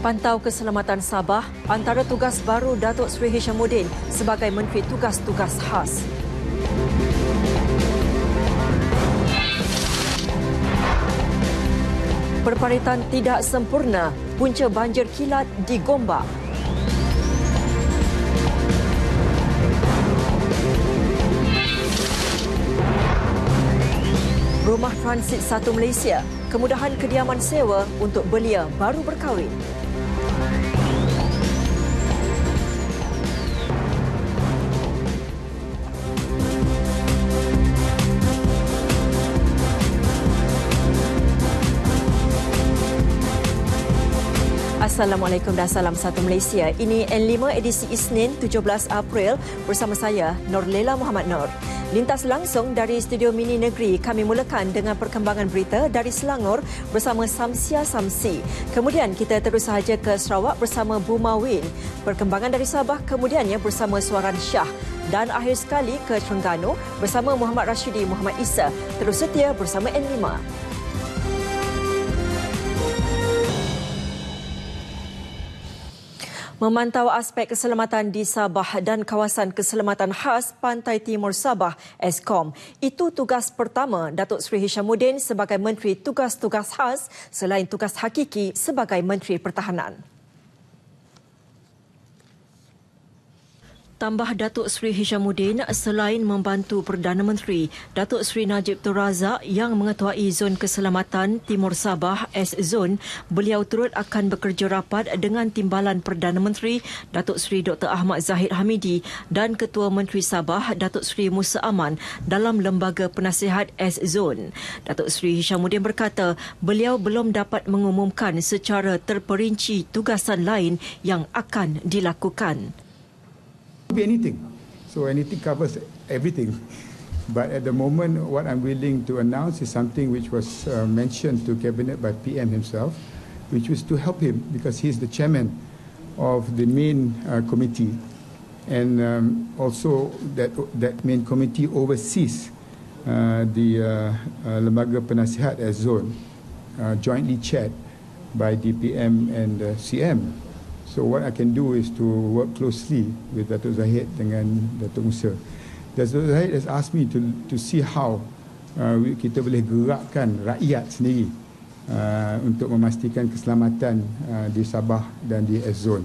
Pantau Keselamatan Sabah antara tugas baru Datuk Sri Hishamuddin sebagai menteri tugas-tugas khas. Perparitan tidak sempurna punca banjir kilat di Gombak. Rumah Transit Satu Malaysia, kemudahan kediaman sewa untuk belia baru berkahwin. Assalamualaikum dan salam satu Malaysia. Ini N5 edisi Isnin 17 April bersama saya Nur Lela Muhammad Nur. Lintas langsung dari Studio Mini Negeri, kami mulakan dengan perkembangan berita dari Selangor bersama Samsia Samsi. Kemudian kita terus sahaja ke Sarawak bersama Buma Win. Perkembangan dari Sabah kemudiannya bersama Suaran Syah. Dan akhir sekali ke Terengganu bersama Muhammad Rashidi Muhammad Isa. Terus setia bersama N5. memantau aspek keselamatan di Sabah dan kawasan keselamatan khas Pantai Timur Sabah, Eskom. Itu tugas pertama Datuk Seri Hishamuddin sebagai Menteri Tugas-Tugas Khas selain tugas hakiki sebagai Menteri Pertahanan. tambah Datuk Seri Hishamuddin selain membantu Perdana Menteri Datuk Seri Najib Tun Razak yang mengetuai Zon Keselamatan Timur Sabah S Zone, beliau turut akan bekerja rapat dengan timbalan Perdana Menteri Datuk Seri Dr Ahmad Zahid Hamidi dan Ketua Menteri Sabah Datuk Seri Musa Aman dalam Lembaga Penasihat S Zone. Datuk Seri Hishamuddin berkata, beliau belum dapat mengumumkan secara terperinci tugasan lain yang akan dilakukan. be anything. So anything covers everything. But at the moment, what I'm willing to announce is something which was uh, mentioned to Cabinet by PM himself, which was to help him because he's the chairman of the main uh, committee. And um, also that, that main committee oversees uh, the uh, uh, Lembaga Penasihat as zone, uh, jointly chaired by DPM and CM. So what I can do is to work closely with Datuk Zahid dengan Datuk Musa. Datuk Zahid has asked me to to see how uh, kita boleh gerakkan rakyat sendiri uh, untuk memastikan keselamatan uh, di Sabah dan di S-Zone.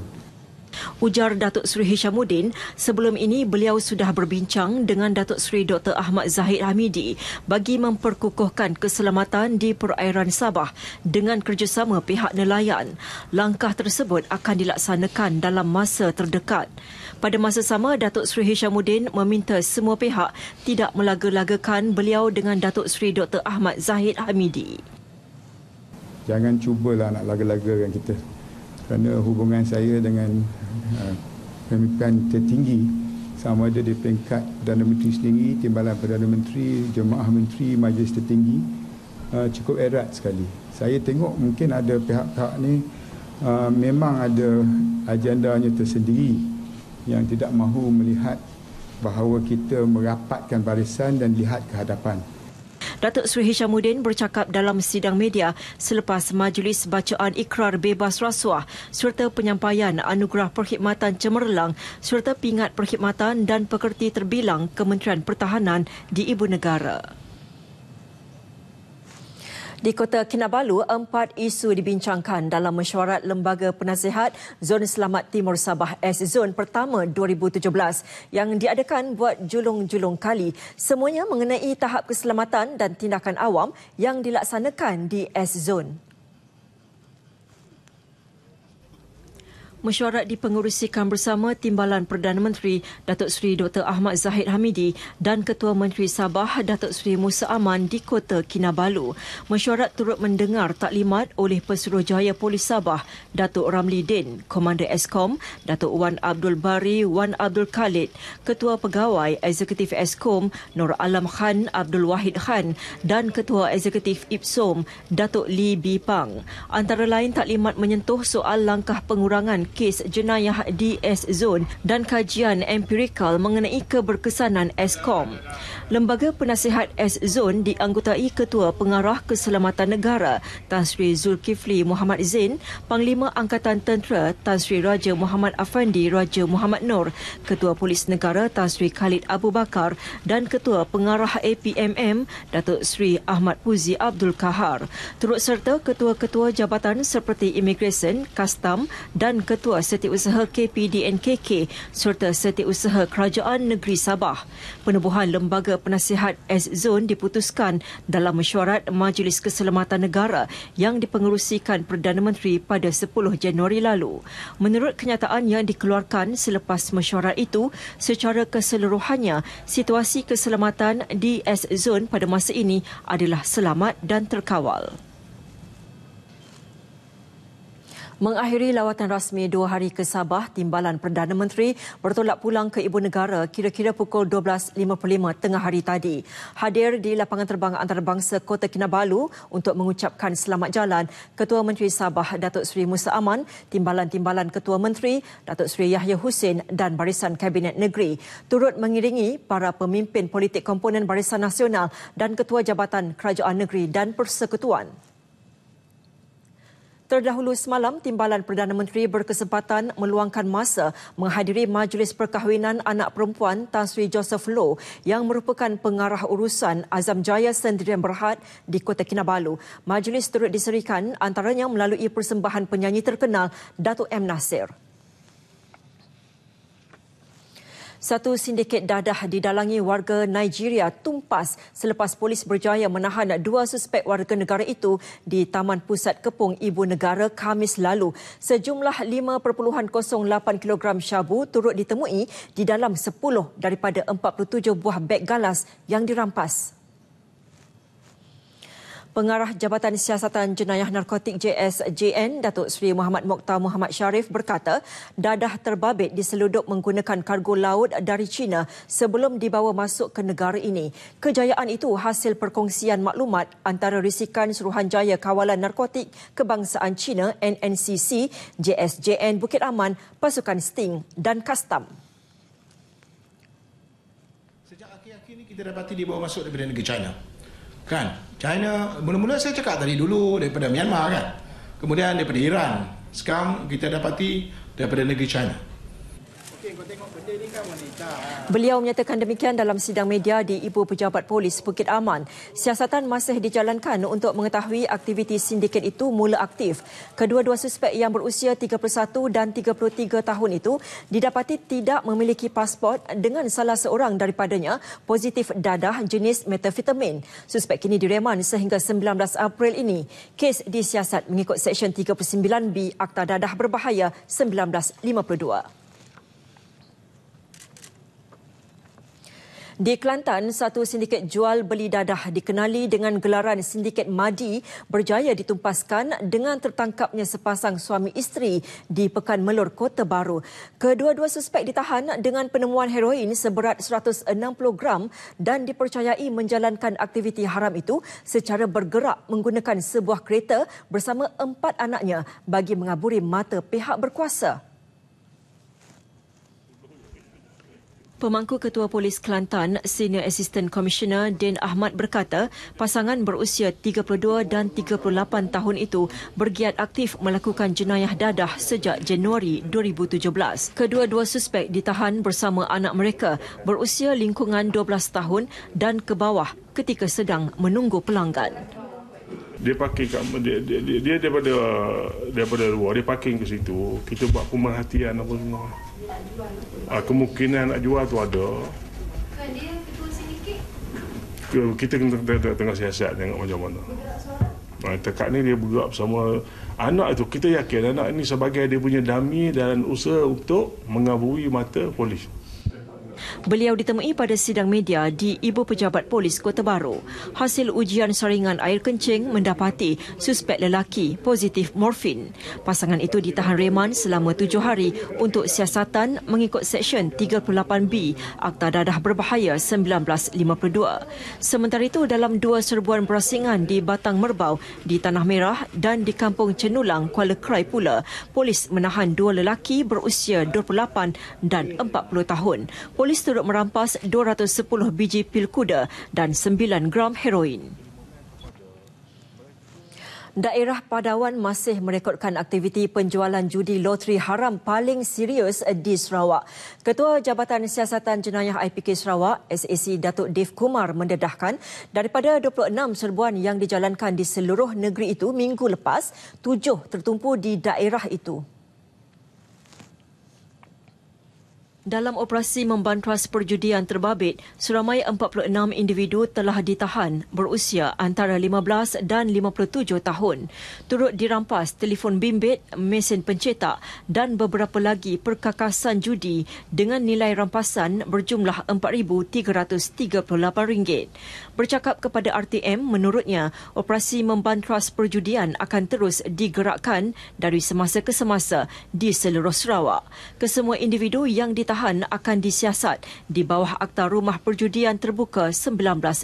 Ujar Datuk Seri Hishamuddin, sebelum ini beliau sudah berbincang dengan Datuk Seri Dr. Ahmad Zahid Hamidi bagi memperkukuhkan keselamatan di perairan Sabah dengan kerjasama pihak nelayan. Langkah tersebut akan dilaksanakan dalam masa terdekat. Pada masa sama, Datuk Seri Hishamuddin meminta semua pihak tidak melaga-lagakan beliau dengan Datuk Seri Dr. Ahmad Zahid Hamidi. Jangan cubalah nak laga-lagakan kita kerana hubungan saya dengan uh, pemimpin tertinggi sama ada di peringkat Perdana Menteri sendiri, Timbalan Perdana Menteri, Jemaah Menteri, Majlis Tertinggi uh, cukup erat sekali. Saya tengok mungkin ada pihak-pihak ni uh, memang ada agendanya tersendiri yang tidak mahu melihat bahawa kita merapatkan barisan dan lihat ke hadapan. Datuk Sri Hishamuddin bercakap dalam sidang media selepas majlis bacaan ikrar bebas rasuah serta penyampaian anugerah perkhidmatan cemerlang serta pingat perkhidmatan dan pekerti terbilang Kementerian Pertahanan di Ibu Negara. Di Kota Kinabalu, empat isu dibincangkan dalam mesyuarat Lembaga Penasihat Zon Selamat Timur Sabah S-Zone pertama 2017 yang diadakan buat julung-julung kali. Semuanya mengenai tahap keselamatan dan tindakan awam yang dilaksanakan di S-Zone. mesyuarat dipengerusikan bersama Timbalan Perdana Menteri Datuk Seri Dr. Ahmad Zahid Hamidi dan Ketua Menteri Sabah Datuk Seri Musa Aman di Kota Kinabalu. Mesyuarat turut mendengar taklimat oleh Pesuruhjaya Polis Sabah Datuk Ramli Din, Komander Eskom Datuk Wan Abdul Bari Wan Abdul Khalid, Ketua Pegawai Eksekutif Eskom Nur Alam Khan Abdul Wahid Khan dan Ketua Eksekutif Ipsom Datuk Lee Bipang. Antara lain taklimat menyentuh soal langkah pengurangan kes jenayah DS Zone dan kajian empirikal mengenai keberkesanan Eskom. Lembaga Penasihat S-Zone dianggotai Ketua Pengarah Keselamatan Negara Tan Sri Zulkifli Muhammad Zain, Panglima Angkatan Tentera Tan Sri Raja Muhammad Afandi Raja Muhammad Nur, Ketua Polis Negara Tan Sri Khalid Abu Bakar dan Ketua Pengarah APMM Datuk Sri Ahmad Puzi Abdul Kahar. Turut serta Ketua-Ketua Jabatan seperti Immigration, Kastam, dan Ketua Setiausaha KPDNKK serta Setiausaha Kerajaan Negeri Sabah. Penubuhan Lembaga penasihat S-Zone diputuskan dalam mesyuarat Majlis Keselamatan Negara yang dipengerusikan Perdana Menteri pada 10 Januari lalu. Menurut kenyataan yang dikeluarkan selepas mesyuarat itu, secara keseluruhannya, situasi keselamatan di S-Zone pada masa ini adalah selamat dan terkawal. Mengakhiri lawatan rasmi dua hari ke Sabah, Timbalan Perdana Menteri bertolak pulang ke Ibu Negara kira-kira pukul 12.55 tengah hari tadi. Hadir di lapangan terbang antarabangsa Kota Kinabalu untuk mengucapkan selamat jalan Ketua Menteri Sabah, Datuk Seri Musa Aman, Timbalan-Timbalan Ketua Menteri, Datuk Seri Yahya Hussein dan Barisan Kabinet Negeri. Turut mengiringi para pemimpin politik komponen Barisan Nasional dan Ketua Jabatan Kerajaan Negeri dan Persekutuan. Terdahulu semalam, Timbalan Perdana Menteri berkesempatan meluangkan masa menghadiri Majlis Perkahwinan Anak Perempuan Tan Sri Joseph Low yang merupakan pengarah urusan Azam Jaya Sendirian Berhad di Kota Kinabalu. Majlis turut diserikan antaranya melalui persembahan penyanyi terkenal Datuk M. Nasir. Satu sindiket dadah didalangi warga Nigeria tumpas selepas polis berjaya menahan dua suspek warga negara itu di Taman Pusat Kepung Ibu Negara Kamis lalu. Sejumlah 5.08 kg syabu turut ditemui di dalam 10 daripada 47 buah beg galas yang dirampas. Pengarah Jabatan Siasatan Jenayah Narkotik JSJN, Datuk Seri Muhammad Mokhtar Muhammad Sharif berkata, dadah terbabit diseludup menggunakan kargo laut dari China sebelum dibawa masuk ke negara ini. Kejayaan itu hasil perkongsian maklumat antara risikan Suruhanjaya Kawalan Narkotik Kebangsaan China NNCC, JSJN Bukit Aman, Pasukan Sting dan Kastam. Sejak akhir-akhir ini kita dapati dibawa masuk daripada negara China kan China mula-mula saya cakap tadi dulu daripada Myanmar kan kemudian daripada Iran sekarang kita dapati daripada negeri China Beliau menyatakan demikian dalam sidang media di Ibu Pejabat Polis Bukit Aman. Siasatan masih dijalankan untuk mengetahui aktiviti sindiket itu mula aktif. Kedua-dua suspek yang berusia 31 dan 33 tahun itu didapati tidak memiliki pasport dengan salah seorang daripadanya positif dadah jenis metafitamin. Suspek kini direman sehingga 19 April ini. Kes disiasat mengikut Seksyen 39B Akta Dadah Berbahaya 1952. Di Kelantan, satu sindiket jual beli dadah dikenali dengan gelaran sindiket Madi berjaya ditumpaskan dengan tertangkapnya sepasang suami isteri di Pekan Melur Kota Baru. Kedua-dua suspek ditahan dengan penemuan heroin seberat 160 gram dan dipercayai menjalankan aktiviti haram itu secara bergerak menggunakan sebuah kereta bersama empat anaknya bagi mengaburi mata pihak berkuasa. Pemangku Ketua Polis Kelantan, Senior Assistant Commissioner Din Ahmad berkata, pasangan berusia 32 dan 38 tahun itu bergiat aktif melakukan jenayah dadah sejak Januari 2017. Kedua-dua suspek ditahan bersama anak mereka berusia lingkungan 12 tahun dan ke bawah ketika sedang menunggu pelanggan. Dia parking dia, dia, dia, dia daripada daripada luar, dia parking ke situ. Kita buat pemerhatian apa semua tak jual apa. Lah. Ah, kemungkinan nak jual tu ada. Kan dia Kita, kena tengah, tengah, tengah siasat tengok macam mana. Bergerak tekak ah, ni dia bergerak sama anak itu Kita yakin anak ini sebagai dia punya dami dan usaha untuk mengabui mata polis. Beliau ditemui pada sidang media di Ibu Pejabat Polis Kota Baru. Hasil ujian saringan air kencing mendapati suspek lelaki positif morfin. Pasangan itu ditahan reman selama tujuh hari untuk siasatan mengikut Seksyen 38B Akta Dadah Berbahaya 1952. Sementara itu, dalam dua serbuan berasingan di Batang Merbau, di Tanah Merah dan di Kampung Cenulang, Kuala Krai pula, polis menahan dua lelaki berusia 28 dan 40 tahun. Polis polis turut merampas 210 biji pil kuda dan 9 gram heroin. Daerah Padawan masih merekodkan aktiviti penjualan judi loteri haram paling serius di Sarawak. Ketua Jabatan Siasatan Jenayah IPK Sarawak, SAC Datuk Dave Kumar mendedahkan daripada 26 serbuan yang dijalankan di seluruh negeri itu minggu lepas, tujuh tertumpu di daerah itu. Dalam operasi membantras perjudian terbabit, seramai 46 individu telah ditahan berusia antara 15 dan 57 tahun. Turut dirampas telefon bimbit, mesin pencetak dan beberapa lagi perkakasan judi dengan nilai rampasan berjumlah RM4,338. Bercakap kepada RTM, menurutnya operasi membantras perjudian akan terus digerakkan dari semasa ke semasa di seluruh Sarawak. Kesemua individu yang ditahan pernikahan akan disiasat di bawah Akta Rumah Perjudian Terbuka 1953.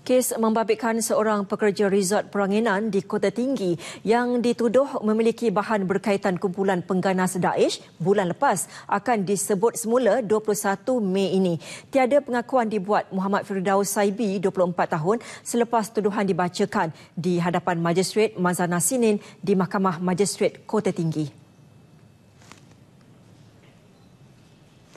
Kes membabitkan seorang pekerja resort peranginan di Kota Tinggi yang dituduh memiliki bahan berkaitan kumpulan pengganas Daesh bulan lepas akan disebut semula 21 Mei ini. Tiada pengakuan dibuat Muhammad Firdaus Saibi, 24 tahun, selepas tuduhan dibacakan di hadapan Majistret Mazana Sinin di Mahkamah Majistret Kota Tinggi.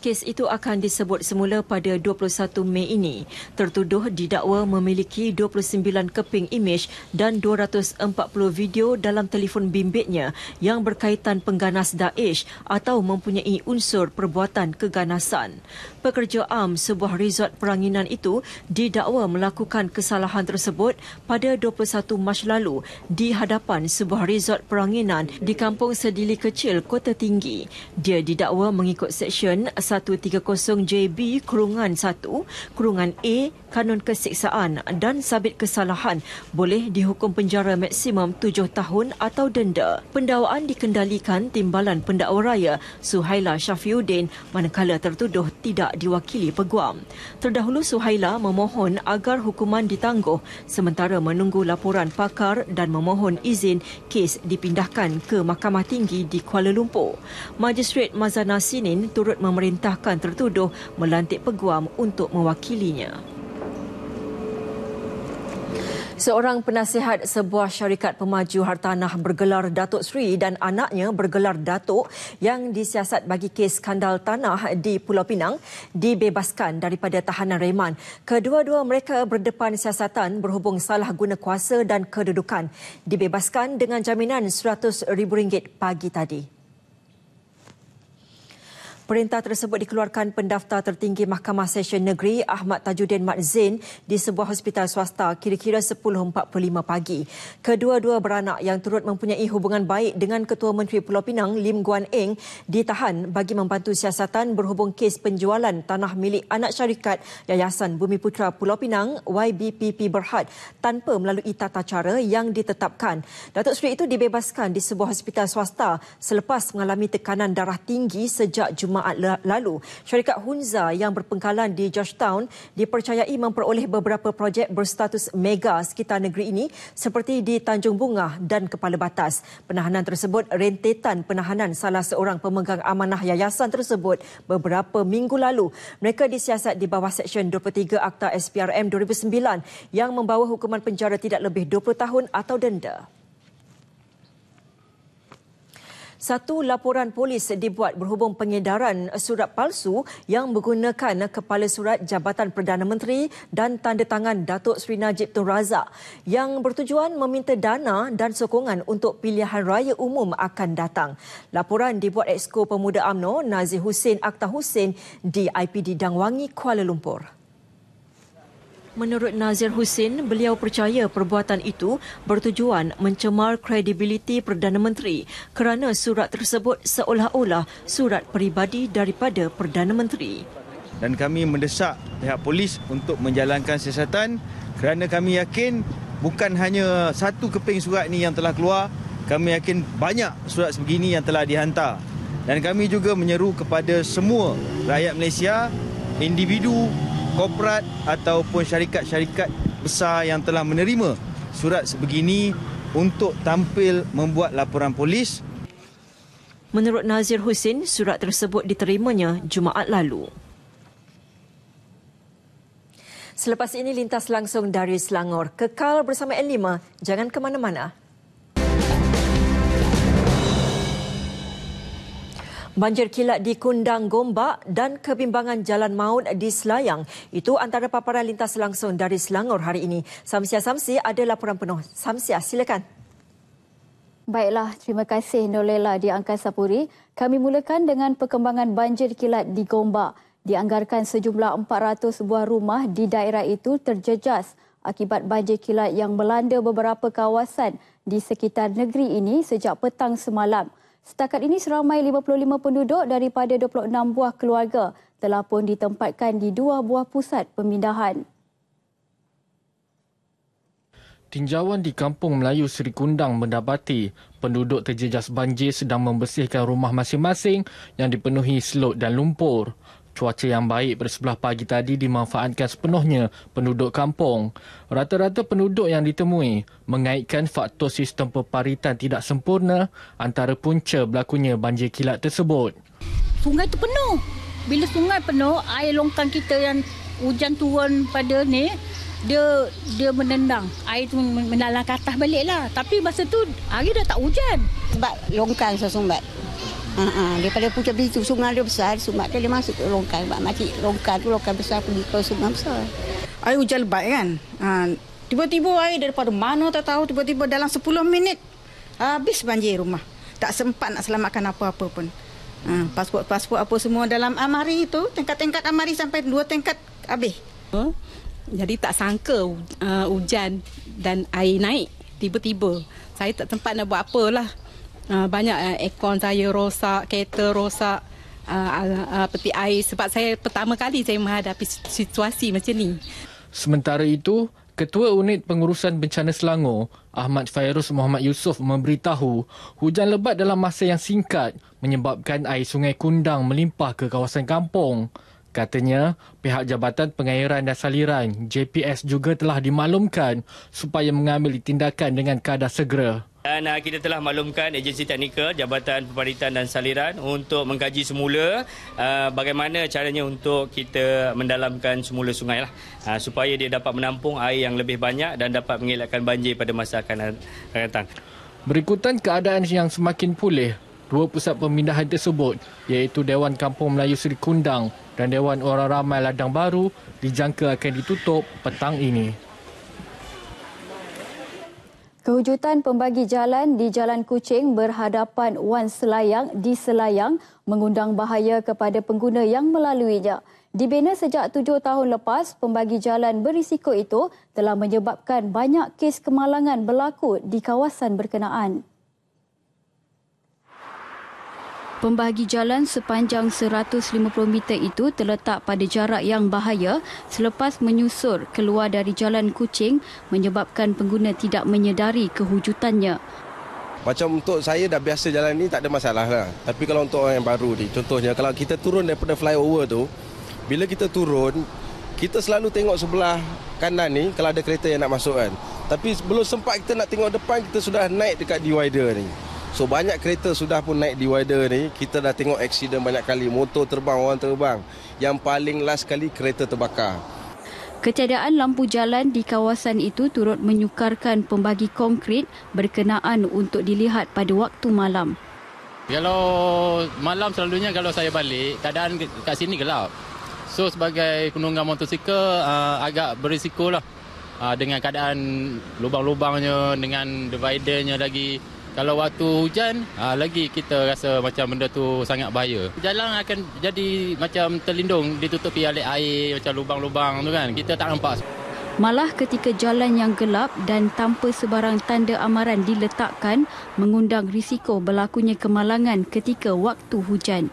Kes itu akan disebut semula pada 21 Mei ini. Tertuduh didakwa memiliki 29 keping imej dan 240 video dalam telefon bimbitnya yang berkaitan pengganas Daesh atau mempunyai unsur perbuatan keganasan. Pekerja am sebuah resort peranginan itu didakwa melakukan kesalahan tersebut pada 21 Mac lalu di hadapan sebuah resort peranginan di kampung Sedili Kecil, Kota Tinggi. Dia didakwa mengikut Seksyen 130JB kurungan 1 kurungan A kanun Kesiksaan dan sabit kesalahan boleh dihukum penjara maksimum 7 tahun atau denda. Pendakwaan dikendalikan timbalan pendakwa raya Suhaila Syafiuddin manakala tertuduh tidak diwakili peguam. Terdahulu Suhaila memohon agar hukuman ditangguh sementara menunggu laporan pakar dan memohon izin kes dipindahkan ke Mahkamah Tinggi di Kuala Lumpur. Magistrate Mazana Sinin turut memerintah memerintahkan tertuduh melantik peguam untuk mewakilinya. Seorang penasihat sebuah syarikat pemaju hartanah bergelar Datuk Sri dan anaknya bergelar Datuk yang disiasat bagi kes skandal tanah di Pulau Pinang dibebaskan daripada tahanan reman. Kedua-dua mereka berdepan siasatan berhubung salah guna kuasa dan kedudukan dibebaskan dengan jaminan RM100,000 pagi tadi. Perintah tersebut dikeluarkan pendaftar tertinggi Mahkamah Sesyen Negeri Ahmad Tajuddin Mat Zain di sebuah hospital swasta kira-kira 10.45 pagi. Kedua-dua beranak yang turut mempunyai hubungan baik dengan Ketua Menteri Pulau Pinang Lim Guan Eng ditahan bagi membantu siasatan berhubung kes penjualan tanah milik anak syarikat Yayasan Bumi Putra Pulau Pinang YBPP Berhad tanpa melalui tata cara yang ditetapkan. Datuk Seri itu dibebaskan di sebuah hospital swasta selepas mengalami tekanan darah tinggi sejak Jumaat Jumaat lalu. Syarikat Hunza yang berpengkalan di Georgetown dipercayai memperoleh beberapa projek berstatus mega sekitar negeri ini seperti di Tanjung Bungah dan Kepala Batas. Penahanan tersebut rentetan penahanan salah seorang pemegang amanah yayasan tersebut beberapa minggu lalu. Mereka disiasat di bawah Seksyen 23 Akta SPRM 2009 yang membawa hukuman penjara tidak lebih 20 tahun atau denda satu laporan polis dibuat berhubung pengedaran surat palsu yang menggunakan kepala surat Jabatan Perdana Menteri dan tanda tangan Datuk Seri Najib Tun Razak yang bertujuan meminta dana dan sokongan untuk pilihan raya umum akan datang. Laporan dibuat Exco Pemuda AMNO Nazih Hussein Akta Hussein di IPD Dangwangi, Kuala Lumpur. Menurut Nazir Hussein, beliau percaya perbuatan itu bertujuan mencemar kredibiliti Perdana Menteri kerana surat tersebut seolah-olah surat peribadi daripada Perdana Menteri. Dan kami mendesak pihak polis untuk menjalankan siasatan kerana kami yakin bukan hanya satu keping surat ini yang telah keluar, kami yakin banyak surat sebegini yang telah dihantar. Dan kami juga menyeru kepada semua rakyat Malaysia, individu korporat ataupun syarikat-syarikat besar yang telah menerima surat sebegini untuk tampil membuat laporan polis. Menurut Nazir Husin, surat tersebut diterimanya Jumaat lalu. Selepas ini lintas langsung dari Selangor. Kekal bersama N5. Jangan ke mana-mana. Banjir kilat di Kundang Gombak dan kebimbangan jalan maut di Selayang. Itu antara paparan lintas langsung dari Selangor hari ini. Samsia Samsi ada laporan penuh. Samsia, silakan. Baiklah, terima kasih Nolela di Angkasa Puri. Kami mulakan dengan perkembangan banjir kilat di Gombak. Dianggarkan sejumlah 400 buah rumah di daerah itu terjejas akibat banjir kilat yang melanda beberapa kawasan di sekitar negeri ini sejak petang semalam. Setakat ini seramai 55 penduduk daripada 26 buah keluarga telah pun ditempatkan di dua buah pusat pemindahan. Tinjauan di Kampung Melayu Seri Kundang mendapati penduduk terjejas banjir sedang membersihkan rumah masing-masing yang dipenuhi selot dan lumpur cuaca yang baik pada sebelah pagi tadi dimanfaatkan sepenuhnya penduduk kampung. Rata-rata penduduk yang ditemui mengaitkan faktor sistem peparitan tidak sempurna antara punca berlakunya banjir kilat tersebut. Sungai itu penuh. Bila sungai penuh, air longkang kita yang hujan turun pada ni, dia dia menendang. Air itu menalang ke atas baliklah. Tapi masa tu, hari dah tak hujan. Sebab longkang sesumbat. So Ha-ha, daripada puncak itu sungai dia besar, sumak tu dia masuk ke longkang. Sebab makcik longkang tu longkang besar pun dia ke sungai besar. Air hujan lebat kan? Ha, tiba-tiba air daripada mana tak tahu, tiba-tiba dalam 10 minit habis banjir rumah. Tak sempat nak selamatkan apa-apa pun. Ha, pasport-pasport apa semua dalam amari itu, tingkat-tingkat amari sampai dua tingkat habis. Huh? Hmm? Jadi tak sangka uh, hujan dan air naik tiba-tiba. Saya tak sempat nak buat apalah. Ah, banyak uh, aircon saya rosak, kereta rosak, uh, uh, peti air sebab saya pertama kali saya menghadapi situasi macam ni. Sementara itu, Ketua Unit Pengurusan Bencana Selangor, Ahmad Fairuz Muhammad Yusof memberitahu, hujan lebat dalam masa yang singkat menyebabkan air Sungai Kundang melimpah ke kawasan kampung. Katanya, pihak Jabatan Pengairan dan Saliran, JPS juga telah dimaklumkan supaya mengambil tindakan dengan kadar segera. Dan ah, kita telah maklumkan agensi teknikal Jabatan Pemparitan dan Saliran untuk mengkaji semula ah, bagaimana caranya untuk kita mendalamkan semula sungai lah, ah, supaya dia dapat menampung air yang lebih banyak dan dapat mengelakkan banjir pada masa akan datang. Berikutan keadaan yang semakin pulih, dua pusat pemindahan tersebut iaitu Dewan Kampung Melayu Seri Kundang dan Dewan Orang Ramai Ladang Baru dijangka akan ditutup petang ini. Kehujutan pembagi jalan di Jalan Kucing berhadapan Wan Selayang di Selayang mengundang bahaya kepada pengguna yang melaluinya. Dibina sejak tujuh tahun lepas, pembagi jalan berisiko itu telah menyebabkan banyak kes kemalangan berlaku di kawasan berkenaan. Pembahagi jalan sepanjang 150 meter itu terletak pada jarak yang bahaya selepas menyusur keluar dari jalan kucing menyebabkan pengguna tidak menyedari kehujutannya. Macam untuk saya dah biasa jalan ini tak ada masalah lah. Tapi kalau untuk orang yang baru ni, contohnya kalau kita turun daripada flyover tu, bila kita turun, kita selalu tengok sebelah kanan ni kalau ada kereta yang nak masuk kan. Tapi belum sempat kita nak tengok depan, kita sudah naik dekat divider ni. So banyak kereta sudah pun naik di wider ni. Kita dah tengok aksiden banyak kali. Motor terbang, orang terbang. Yang paling last kali kereta terbakar. Ketiadaan lampu jalan di kawasan itu turut menyukarkan pembagi konkrit berkenaan untuk dilihat pada waktu malam. Kalau malam selalunya kalau saya balik, keadaan kat sini gelap. So sebagai penunggang motosikal ah, agak berisiko lah ah, dengan keadaan lubang-lubangnya dengan dividernya lagi kalau waktu hujan, ha, lagi kita rasa macam benda tu sangat bahaya. Jalan akan jadi macam terlindung, ditutupi oleh air, macam lubang-lubang tu kan. Kita tak nampak. Malah ketika jalan yang gelap dan tanpa sebarang tanda amaran diletakkan mengundang risiko berlakunya kemalangan ketika waktu hujan.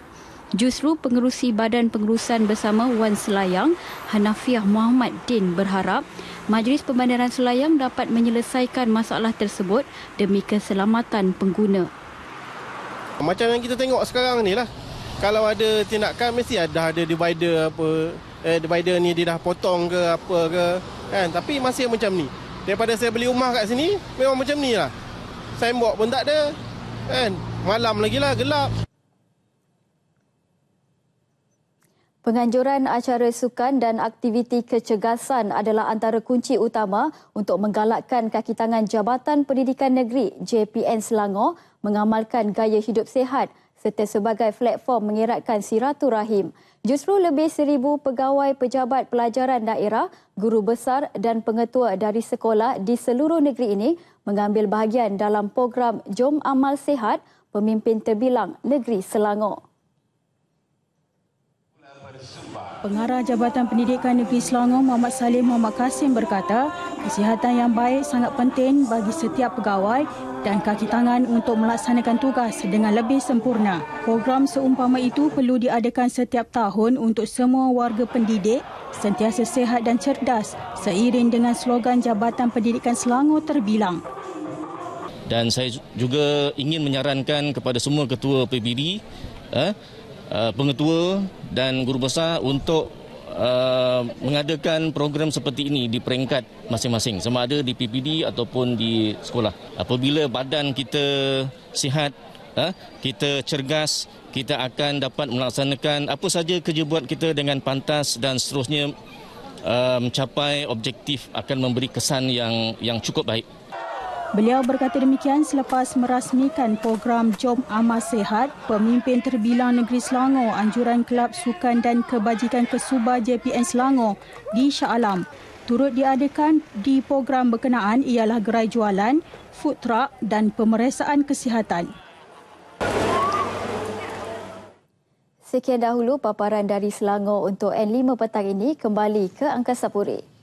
Justru pengerusi Badan Pengurusan Bersama Wan Selayang, Hanafiah Muhammad Din berharap Majlis Pembandaran Selayang dapat menyelesaikan masalah tersebut demi keselamatan pengguna. Macam yang kita tengok sekarang ni lah. Kalau ada tindakan mesti ada ada divider apa eh, divider ni dia dah potong ke apa ke kan tapi masih macam ni. Daripada saya beli rumah kat sini memang macam ni lah. Saya bawa pun tak ada kan malam lagi lah gelap. Penganjuran acara sukan dan aktiviti kecegasan adalah antara kunci utama untuk menggalakkan kakitangan Jabatan Pendidikan Negeri JPN Selangor mengamalkan gaya hidup sehat serta sebagai platform mengeratkan rahim Justru lebih seribu pegawai pejabat pelajaran daerah, guru besar dan pengetua dari sekolah di seluruh negeri ini mengambil bahagian dalam program Jom Amal Sehat Pemimpin Terbilang Negeri Selangor. Pengarah Jabatan Pendidikan Negeri Selangor Muhammad Salim Muhammad Kasim berkata, kesihatan yang baik sangat penting bagi setiap pegawai dan kaki tangan untuk melaksanakan tugas dengan lebih sempurna. Program seumpama itu perlu diadakan setiap tahun untuk semua warga pendidik sentiasa sehat dan cerdas seiring dengan slogan Jabatan Pendidikan Selangor terbilang. Dan saya juga ingin menyarankan kepada semua ketua PBB, Eh, pengetua dan guru besar untuk uh, mengadakan program seperti ini di peringkat masing-masing sama ada di PPD ataupun di sekolah. Apabila badan kita sihat, uh, kita cergas, kita akan dapat melaksanakan apa saja kerja buat kita dengan pantas dan seterusnya uh, mencapai objektif akan memberi kesan yang yang cukup baik. Beliau berkata demikian selepas merasmikan program Jom Amal Sehat, pemimpin terbilang negeri Selangor, Anjuran Kelab Sukan dan Kebajikan Kesuba JPN Selangor di Shah Alam. Turut diadakan di program berkenaan ialah gerai jualan, food truck dan pemeriksaan kesihatan. Sekian dahulu paparan dari Selangor untuk N5 petang ini kembali ke Angkasa Puri.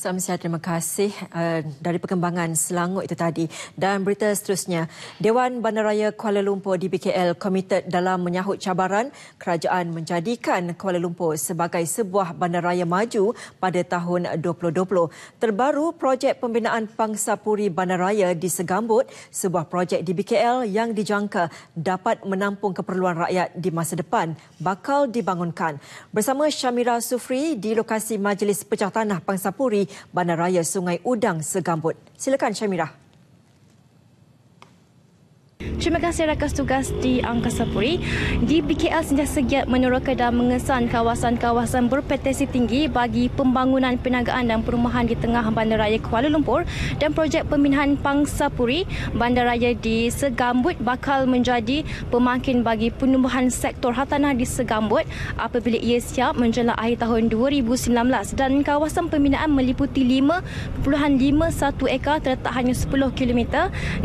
Salam sejahtera, terima kasih uh, dari perkembangan Selangor itu tadi. Dan berita seterusnya, Dewan Bandaraya Kuala Lumpur di BKL komited dalam menyahut cabaran kerajaan menjadikan Kuala Lumpur sebagai sebuah bandaraya maju pada tahun 2020. Terbaru, projek pembinaan Pangsa Puri bandaraya di Segambut, sebuah projek di BKL yang dijangka dapat menampung keperluan rakyat di masa depan, bakal dibangunkan. Bersama Syamira Sufri di lokasi Majlis Pecah Tanah Pangsa Puri. Bandaraya Sungai Udang Segambut. Silakan Syamirah. Terima kasih rakan tugas di Angkasa Puri. Di BKL sejak giat menyorokkan dan mengesan kawasan-kawasan berpotensi tinggi bagi pembangunan penagaan dan perumahan di tengah bandaraya Kuala Lumpur dan projek pemindahan Pangsa Puri bandaraya di Segambut bakal menjadi pemangkin bagi penumbuhan sektor hartanah di Segambut apabila ia siap menjelang akhir tahun 2019 dan kawasan pembinaan meliputi 5.51 ekar terletak hanya 10km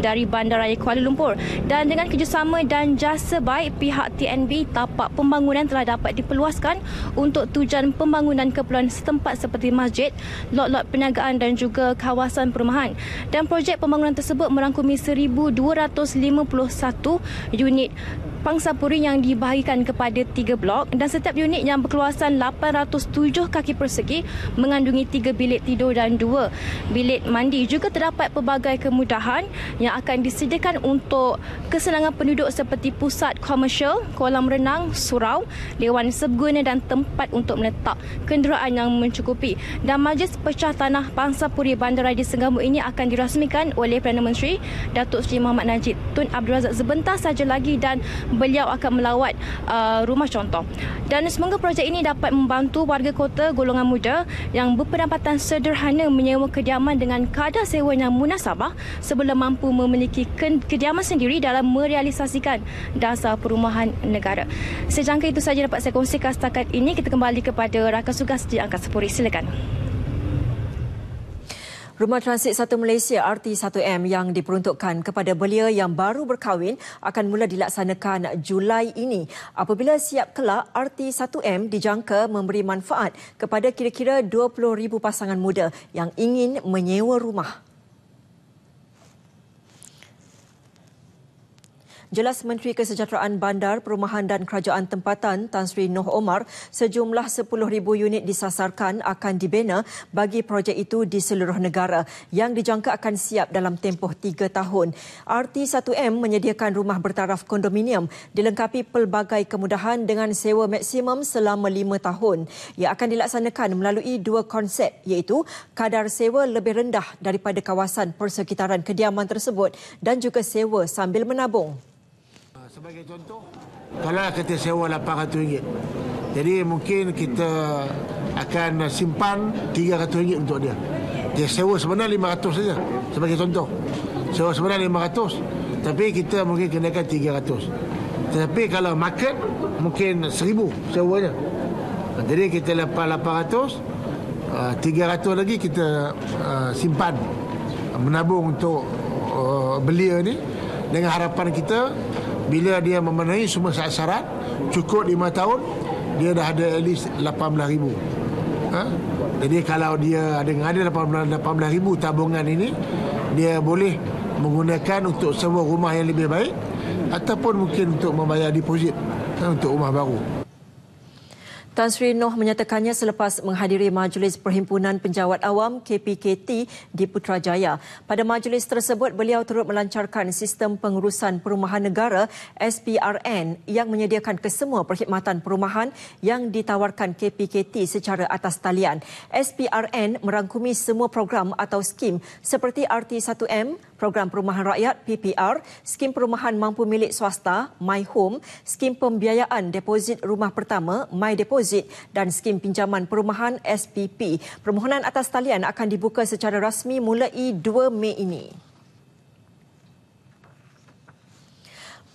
dari bandaraya Kuala Lumpur dan dengan kerjasama dan jasa baik pihak TNB tapak pembangunan telah dapat diperluaskan untuk tujuan pembangunan keperluan setempat seperti masjid, lot-lot perniagaan dan juga kawasan perumahan. Dan projek pembangunan tersebut merangkumi 1251 unit Pangsa pangsapuri yang dibahagikan kepada tiga blok dan setiap unit yang berkeluasan 807 kaki persegi mengandungi tiga bilik tidur dan dua bilik mandi. Juga terdapat pelbagai kemudahan yang akan disediakan untuk kesenangan penduduk seperti pusat komersial, kolam renang, surau, lewan sebguna dan tempat untuk meletak kenderaan yang mencukupi. Dan Majlis Pecah Tanah pangsa Pangsapuri Bandaraya Sengamu ini akan dirasmikan oleh Perdana Menteri Datuk Seri Muhammad Najib Tun Abdul Razak sebentar saja lagi dan beliau akan melawat uh, rumah contoh. Dan semoga projek ini dapat membantu warga kota golongan muda yang berpendapatan sederhana menyewa kediaman dengan kadar sewa yang munasabah sebelum mampu memiliki kediaman sendiri dalam merealisasikan dasar perumahan negara. Sejangka itu saja dapat saya kongsikan setakat ini. Kita kembali kepada rakan sugas di Angkasa Puri. Silakan. Rumah Transit Satu Malaysia RT1M yang diperuntukkan kepada belia yang baru berkahwin akan mula dilaksanakan Julai ini. Apabila siap kelak, RT1M dijangka memberi manfaat kepada kira-kira 20,000 pasangan muda yang ingin menyewa rumah. Jelas Menteri Kesejahteraan Bandar, Perumahan dan Kerajaan Tempatan Tan Sri Noh Omar, sejumlah 10,000 unit disasarkan akan dibina bagi projek itu di seluruh negara yang dijangka akan siap dalam tempoh 3 tahun. RT1M menyediakan rumah bertaraf kondominium dilengkapi pelbagai kemudahan dengan sewa maksimum selama 5 tahun. Ia akan dilaksanakan melalui dua konsep iaitu kadar sewa lebih rendah daripada kawasan persekitaran kediaman tersebut dan juga sewa sambil menabung. Sebagai contoh, kalau kita sewa RM800. Jadi mungkin kita akan simpan RM300 untuk dia. Dia sewa sebenarnya RM500 saja. Sebagai contoh. Sewa sebenarnya RM500. Tapi kita mungkin kenakan RM300. Tetapi kalau market, mungkin RM1,000 sewanya. Jadi kita lepas RM800, RM300 eh, lagi kita eh, simpan. Menabung untuk eh, belia ni. Dengan harapan kita bila dia memenuhi semua syarat cukup lima tahun dia dah ada at least ribu. ha? jadi kalau dia dengan ada 18 ribu tabungan ini dia boleh menggunakan untuk semua rumah yang lebih baik ataupun mungkin untuk membayar deposit ha, untuk rumah baru. Tan Sri Noh menyatakannya selepas menghadiri Majlis Perhimpunan Penjawat Awam KPKT di Putrajaya. Pada majlis tersebut, beliau turut melancarkan Sistem Pengurusan Perumahan Negara SPRN yang menyediakan kesemua perkhidmatan perumahan yang ditawarkan KPKT secara atas talian. SPRN merangkumi semua program atau skim seperti RT1M, program perumahan rakyat PPR, skim perumahan mampu milik swasta My Home, skim pembiayaan deposit rumah pertama My Deposit dan skim pinjaman perumahan SPP. Permohonan atas talian akan dibuka secara rasmi mulai 2 Mei ini.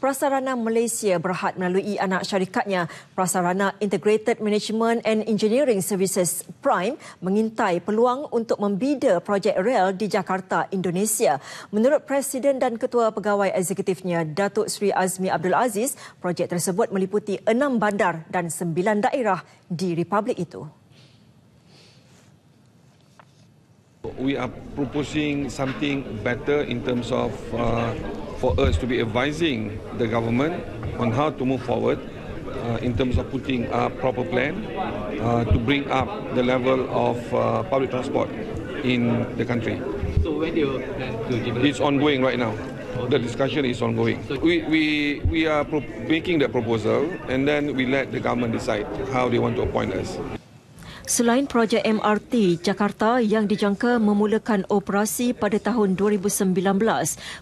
Prasarana Malaysia berhad melalui anak syarikatnya Prasarana Integrated Management and Engineering Services Prime mengintai peluang untuk membida projek rel di Jakarta, Indonesia. Menurut Presiden dan Ketua Pegawai Eksekutifnya, Datuk Sri Azmi Abdul Aziz, projek tersebut meliputi enam bandar dan sembilan daerah di Republik itu. We are proposing something better in terms of uh, for us to be advising the government on how to move forward uh, in terms of putting a proper plan uh, to bring up the level of uh, public transport in the country. So when do you plan to develop? It's ongoing right now. The discussion is ongoing. We, we, we are making that proposal and then we let the government decide how they want to appoint us. Selain projek MRT Jakarta yang dijangka memulakan operasi pada tahun 2019,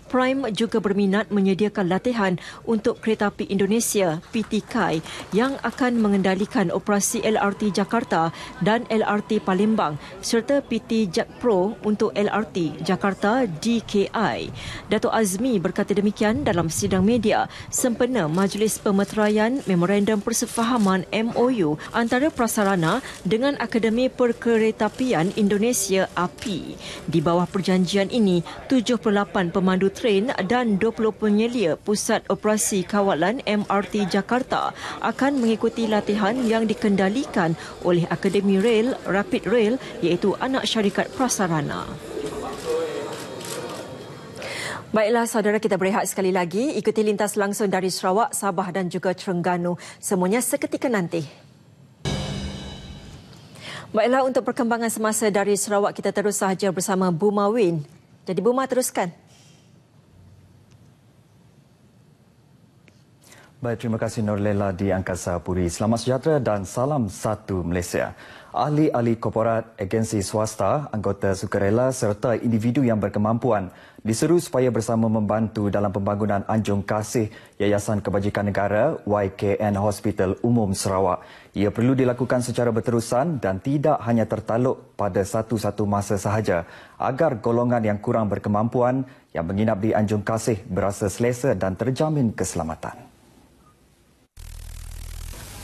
Prime juga berminat menyediakan latihan untuk Kereta Api Indonesia PT KAI yang akan mengendalikan operasi LRT Jakarta dan LRT Palembang serta PT JetPro untuk LRT Jakarta DKI. Dato' Azmi berkata demikian dalam sidang media sempena Majlis Pemeteraian Memorandum Persefahaman MOU antara prasarana dengan Akademi Perkeretapian Indonesia API. Di bawah perjanjian ini, 78 pemandu tren dan 20 penyelia Pusat Operasi Kawalan MRT Jakarta akan mengikuti latihan yang dikendalikan oleh Akademi Rail Rapid Rail iaitu anak syarikat prasarana. Baiklah saudara kita berehat sekali lagi ikuti lintas langsung dari Sarawak, Sabah dan juga Terengganu semuanya seketika nanti. Baiklah untuk perkembangan semasa dari Sarawak kita terus sahaja bersama Buma Win. Jadi Buma teruskan. Baik, terima kasih Nur Lela di Angkasa Puri. Selamat sejahtera dan salam satu Malaysia. Ahli-ahli korporat, agensi swasta, anggota sukarela serta individu yang berkemampuan diseru supaya bersama membantu dalam pembangunan Anjung Kasih Yayasan Kebajikan Negara YKN Hospital Umum Sarawak. Ia perlu dilakukan secara berterusan dan tidak hanya tertaluk pada satu-satu masa sahaja agar golongan yang kurang berkemampuan yang menginap di Anjung Kasih berasa selesa dan terjamin keselamatan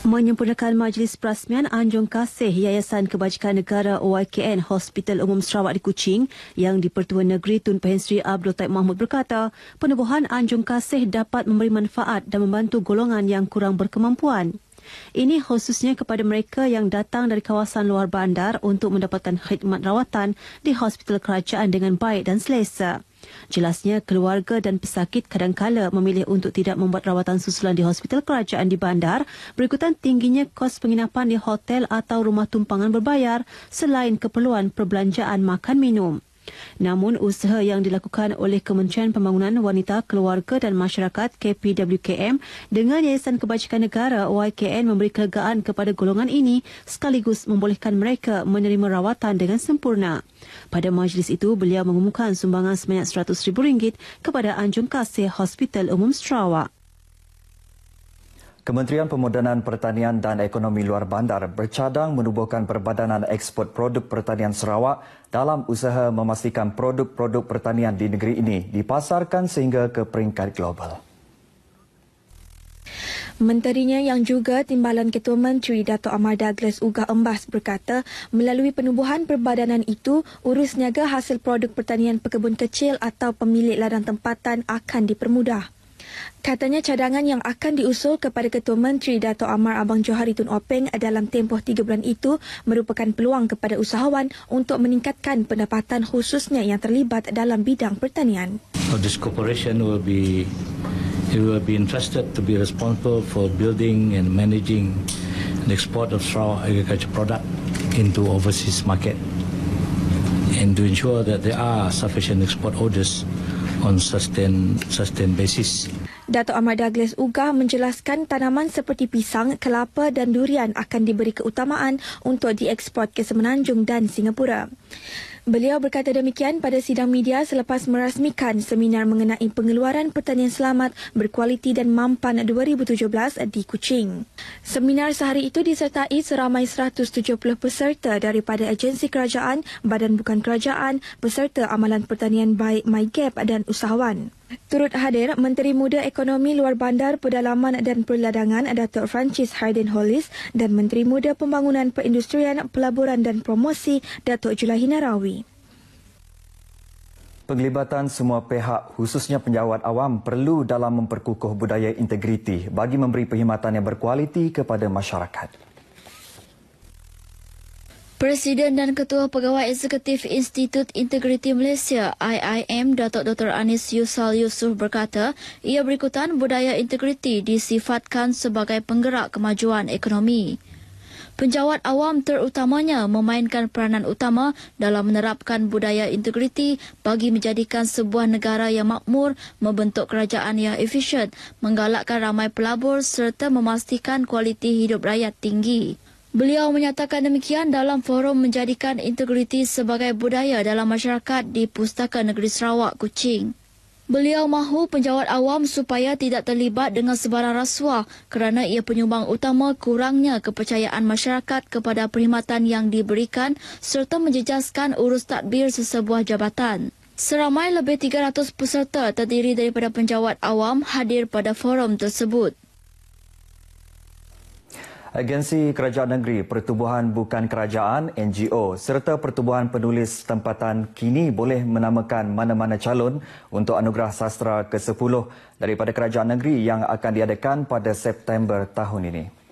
menyempurnakan majlis perasmian Anjung Kasih Yayasan Kebajikan Negara YKN Hospital Umum Sarawak di Kuching yang di-Pertua Negeri Tun Pahin Sri Abdul Taib Mahmud berkata, penubuhan Anjung Kasih dapat memberi manfaat dan membantu golongan yang kurang berkemampuan. Ini khususnya kepada mereka yang datang dari kawasan luar bandar untuk mendapatkan khidmat rawatan di hospital kerajaan dengan baik dan selesa. Jelasnya, keluarga dan pesakit kadangkala memilih untuk tidak membuat rawatan susulan di hospital kerajaan di bandar berikutan tingginya kos penginapan di hotel atau rumah tumpangan berbayar selain keperluan perbelanjaan makan minum. Namun usaha yang dilakukan oleh Kementerian Pembangunan Wanita, Keluarga dan Masyarakat KPWKM dengan Yayasan Kebajikan Negara YKN memberi kelegaan kepada golongan ini sekaligus membolehkan mereka menerima rawatan dengan sempurna. Pada majlis itu, beliau mengumumkan sumbangan sebanyak rm ringgit kepada Anjung Kasih Hospital Umum Sarawak. Kementerian Pemodenan Pertanian dan Ekonomi Luar Bandar bercadang menubuhkan perbadanan ekspor produk pertanian Sarawak dalam usaha memastikan produk-produk pertanian di negeri ini dipasarkan sehingga ke peringkat global. Menterinya yang juga Timbalan Ketua Menteri Dato' Amar Douglas Uga Embas berkata, melalui penubuhan perbadanan itu, urus niaga hasil produk pertanian pekebun kecil atau pemilik ladang tempatan akan dipermudah. Katanya cadangan yang akan diusul kepada Ketua Menteri Dato' Amar Abang Johari Tun Openg dalam tempoh tiga bulan itu merupakan peluang kepada usahawan untuk meningkatkan pendapatan khususnya yang terlibat dalam bidang pertanian. So oh, this corporation will be it will be entrusted to be responsible for building and managing the export of Sarawak agriculture product into overseas market and to ensure that there are sufficient export orders on sustain, sustain basis. Datuk Ahmad Douglas Uga menjelaskan tanaman seperti pisang, kelapa dan durian akan diberi keutamaan untuk diekspor ke Semenanjung dan Singapura. Beliau berkata demikian pada sidang media selepas merasmikan seminar mengenai pengeluaran pertanian selamat berkualiti dan mampan 2017 di Kuching. Seminar sehari itu disertai seramai 170 peserta daripada agensi kerajaan, badan bukan kerajaan, peserta amalan pertanian baik MyGap dan usahawan. Turut hadir Menteri Muda Ekonomi Luar Bandar Pedalaman dan Perladangan Datuk Francis Hardin Hollis dan Menteri Muda Pembangunan Perindustrian, Pelaburan dan Promosi Datuk Julahina Rawi. Penglibatan semua pihak khususnya penjawat awam perlu dalam memperkukuh budaya integriti bagi memberi perkhidmatan yang berkualiti kepada masyarakat. Presiden dan Ketua Pegawai Eksekutif Institut Integriti Malaysia IIM Datuk Dr. Anis Yusal Yusuf berkata ia berikutan budaya integriti disifatkan sebagai penggerak kemajuan ekonomi. Penjawat awam terutamanya memainkan peranan utama dalam menerapkan budaya integriti bagi menjadikan sebuah negara yang makmur, membentuk kerajaan yang efisien, menggalakkan ramai pelabur serta memastikan kualiti hidup rakyat tinggi. Beliau menyatakan demikian dalam forum menjadikan integriti sebagai budaya dalam masyarakat di Pustaka Negeri Sarawak, Kuching. Beliau mahu penjawat awam supaya tidak terlibat dengan sebarang rasuah kerana ia penyumbang utama kurangnya kepercayaan masyarakat kepada perkhidmatan yang diberikan serta menjejaskan urus tadbir sesebuah jabatan. Seramai lebih 300 peserta terdiri daripada penjawat awam hadir pada forum tersebut. Agensi Kerajaan Negeri, Pertubuhan Bukan Kerajaan, NGO serta Pertubuhan Penulis Tempatan kini boleh menamakan mana-mana calon untuk anugerah sastra ke-10 daripada Kerajaan Negeri yang akan diadakan pada September tahun ini.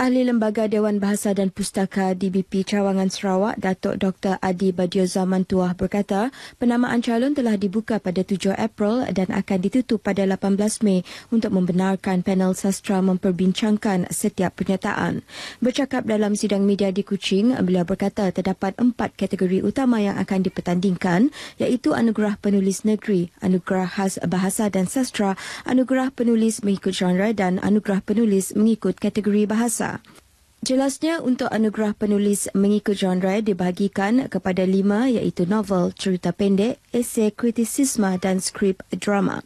Ahli Lembaga Dewan Bahasa dan Pustaka DBP Cawangan Sarawak, Datuk Dr. Adi Badio Zaman Tuah berkata, penamaan calon telah dibuka pada 7 April dan akan ditutup pada 18 Mei untuk membenarkan panel sastra memperbincangkan setiap pernyataan. Bercakap dalam sidang media di Kuching, beliau berkata terdapat empat kategori utama yang akan dipertandingkan iaitu anugerah penulis negeri, anugerah khas bahasa dan sastra, anugerah penulis mengikut genre dan anugerah penulis mengikut kategori bahasa biasa. Jelasnya untuk anugerah penulis mengikut genre dibahagikan kepada lima iaitu novel, cerita pendek, esei, kritisisme dan skrip drama.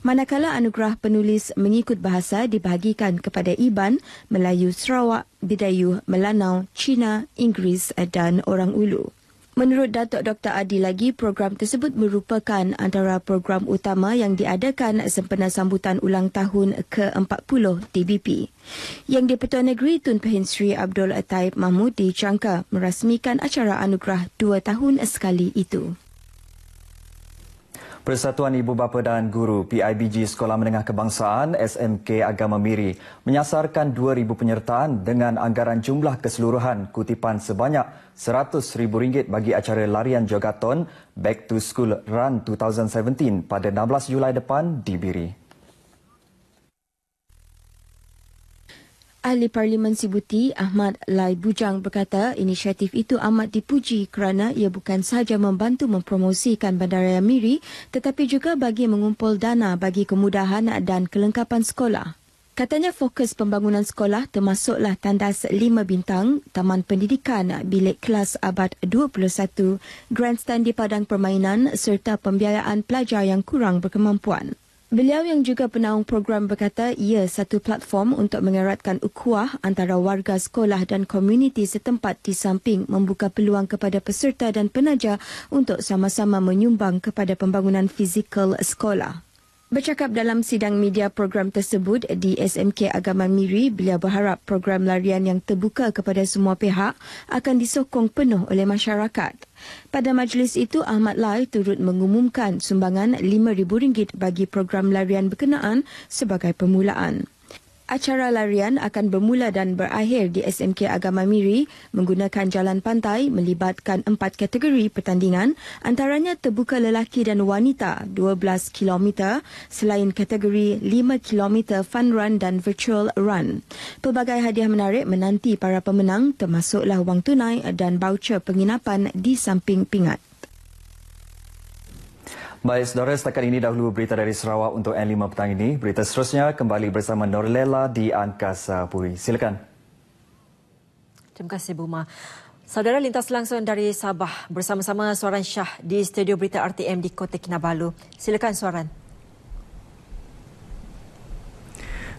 Manakala anugerah penulis mengikut bahasa dibahagikan kepada Iban, Melayu Sarawak, Bidayuh, Melanau, Cina, Inggeris dan Orang Ulu. Menurut Datuk Dr. Adi lagi, program tersebut merupakan antara program utama yang diadakan sempena sambutan ulang tahun ke-40 TBP. Yang di-Pertuan Negeri Tun Pahin Sri Abdul Taib Mahmud dijangka merasmikan acara anugerah dua tahun sekali itu. Persatuan Ibu Bapa dan Guru PIBG Sekolah Menengah Kebangsaan SMK Agama Miri menyasarkan 2,000 penyertaan dengan anggaran jumlah keseluruhan kutipan sebanyak RM100,000 bagi acara larian jogaton Back to School Run 2017 pada 16 Julai depan di Miri. Ahli Parlimen Sibuti Ahmad Lai Bujang berkata inisiatif itu amat dipuji kerana ia bukan sahaja membantu mempromosikan Bandaraya Miri tetapi juga bagi mengumpul dana bagi kemudahan dan kelengkapan sekolah. Katanya fokus pembangunan sekolah termasuklah tandas lima bintang, taman pendidikan, bilik kelas abad 21, grandstand di padang permainan serta pembiayaan pelajar yang kurang berkemampuan. Beliau yang juga penaung program berkata ia satu platform untuk mengeratkan ukuah antara warga sekolah dan komuniti setempat di samping membuka peluang kepada peserta dan penaja untuk sama-sama menyumbang kepada pembangunan fizikal sekolah. Bercakap dalam sidang media program tersebut di SMK Agama Miri, beliau berharap program larian yang terbuka kepada semua pihak akan disokong penuh oleh masyarakat. Pada majlis itu, Ahmad Lai turut mengumumkan sumbangan RM5,000 bagi program larian berkenaan sebagai permulaan. Acara larian akan bermula dan berakhir di SMK Agama Miri menggunakan jalan pantai melibatkan empat kategori pertandingan antaranya terbuka lelaki dan wanita 12 km selain kategori 5 km fun run dan virtual run. Pelbagai hadiah menarik menanti para pemenang termasuklah wang tunai dan baucer penginapan di samping pingat. Baik, saudara, setakat ini dahulu berita dari Sarawak untuk N5 petang ini. Berita seterusnya kembali bersama Norlela di Angkasa Puri. Silakan. Terima kasih, Buma. Saudara lintas langsung dari Sabah bersama-sama Suaran Syah di Studio Berita RTM di Kota Kinabalu. Silakan Suaran.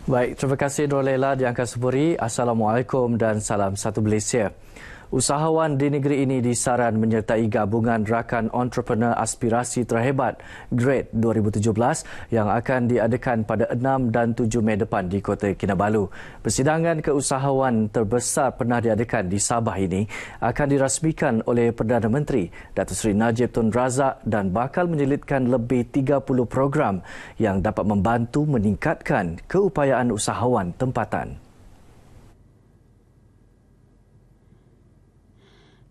Baik, terima kasih Norlela di Angkasa Puri. Assalamualaikum dan salam satu Malaysia. Usahawan di negeri ini disaran menyertai gabungan rakan entrepreneur aspirasi terhebat Great 2017 yang akan diadakan pada 6 dan 7 Mei depan di Kota Kinabalu. Persidangan keusahawan terbesar pernah diadakan di Sabah ini akan dirasmikan oleh Perdana Menteri Datuk Seri Najib Tun Razak dan bakal menyelitkan lebih 30 program yang dapat membantu meningkatkan keupayaan usahawan tempatan.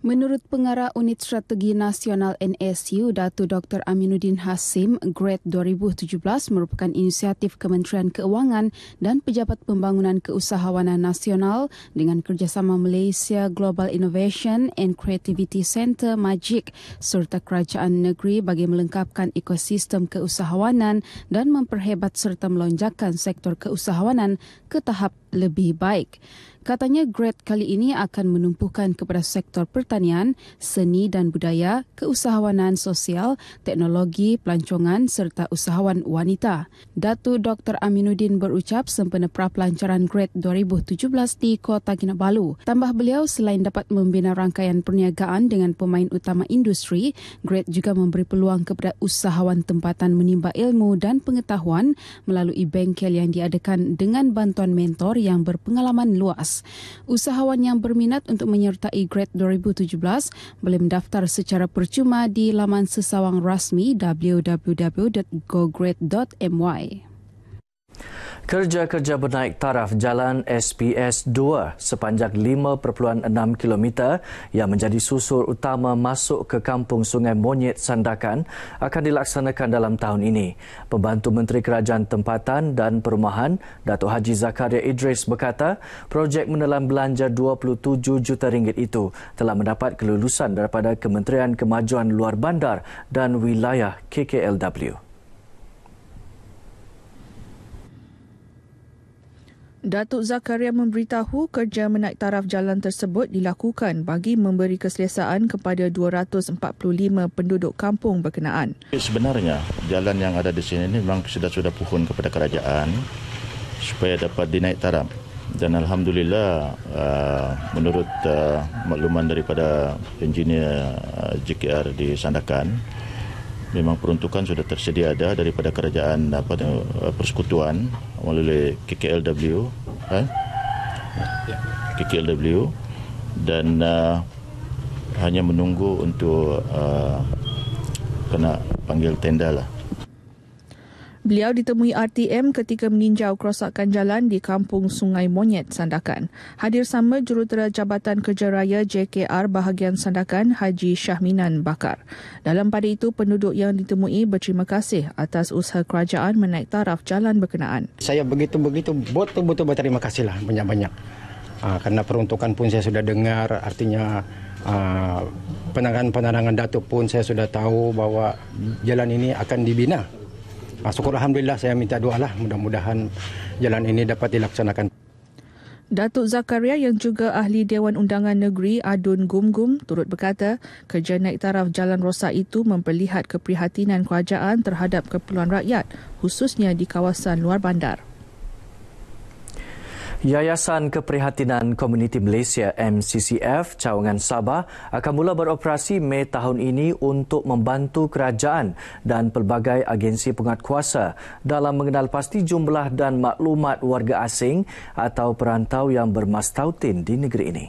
Menurut pengarah Unit Strategi Nasional NSU, Datu Dr. Aminuddin Hasim, GRED 2017 merupakan inisiatif Kementerian Keuangan dan Pejabat Pembangunan Keusahawanan Nasional dengan kerjasama Malaysia Global Innovation and Creativity Center MAJIC serta Kerajaan Negeri bagi melengkapkan ekosistem keusahawanan dan memperhebat serta melonjakkan sektor keusahawanan ke tahap lebih baik. Katanya Grade kali ini akan menumpukan kepada sektor pertanian, seni dan budaya, keusahawanan sosial, teknologi, pelancongan serta usahawan wanita. Datu Dr. Aminuddin berucap sempena pra-pelancaran grad 2017 di Kota Kinabalu. Tambah beliau, selain dapat membina rangkaian perniagaan dengan pemain utama industri, Grade juga memberi peluang kepada usahawan tempatan menimba ilmu dan pengetahuan melalui bengkel yang diadakan dengan bantuan mentor yang berpengalaman luas. Usahawan yang berminat untuk menyertai Grad 2017 boleh mendaftar secara percuma di laman sesawang rasmi www.gograd.my. Kerja-kerja bernaik taraf jalan SPS 2 sepanjang 5.6 km yang menjadi susur utama masuk ke kampung Sungai Monyet Sandakan akan dilaksanakan dalam tahun ini. Pembantu Menteri Kerajaan Tempatan dan Perumahan, Datuk Haji Zakaria Idris berkata, projek menelan belanja 27 juta ringgit itu telah mendapat kelulusan daripada Kementerian Kemajuan Luar Bandar dan Wilayah KKLW. Datuk Zakaria memberitahu kerja menaik taraf jalan tersebut dilakukan bagi memberi keselesaan kepada 245 penduduk kampung berkenaan. Sebenarnya jalan yang ada di sini ini memang sudah sudah puhun kepada kerajaan supaya dapat dinaik taraf. Dan alhamdulillah uh, menurut uh, makluman daripada engineer uh, JKR di Sandakan, memang peruntukan sudah tersedia ada daripada kerajaan apa eh, persekutuan melalui KKLW ha? eh? KKLW dan uh, hanya menunggu untuk uh, kena panggil tenda lah Beliau ditemui RTM ketika meninjau kerosakan jalan di Kampung Sungai Monyet, Sandakan. Hadir sama jurutera Jabatan Kerja Raya JKR bahagian Sandakan, Haji Syahminan Bakar. Dalam pada itu, penduduk yang ditemui berterima kasih atas usaha kerajaan menaik taraf jalan berkenaan. Saya begitu-begitu betul-betul berterima kasihlah banyak-banyak. Uh, peruntukan pun saya sudah dengar, artinya uh, ah, penerangan-penerangan datuk pun saya sudah tahu bahawa jalan ini akan dibina Ah, syukur Alhamdulillah saya minta doa lah. Mudah-mudahan jalan ini dapat dilaksanakan. Datuk Zakaria yang juga ahli Dewan Undangan Negeri Adun Gumgum turut berkata, kerja naik taraf jalan rosak itu memperlihat keprihatinan kerajaan terhadap keperluan rakyat khususnya di kawasan luar bandar. Yayasan Keprihatinan Komuniti Malaysia MCCF Cawangan Sabah akan mula beroperasi Mei tahun ini untuk membantu kerajaan dan pelbagai agensi penguat kuasa dalam mengenal pasti jumlah dan maklumat warga asing atau perantau yang bermastautin di negeri ini.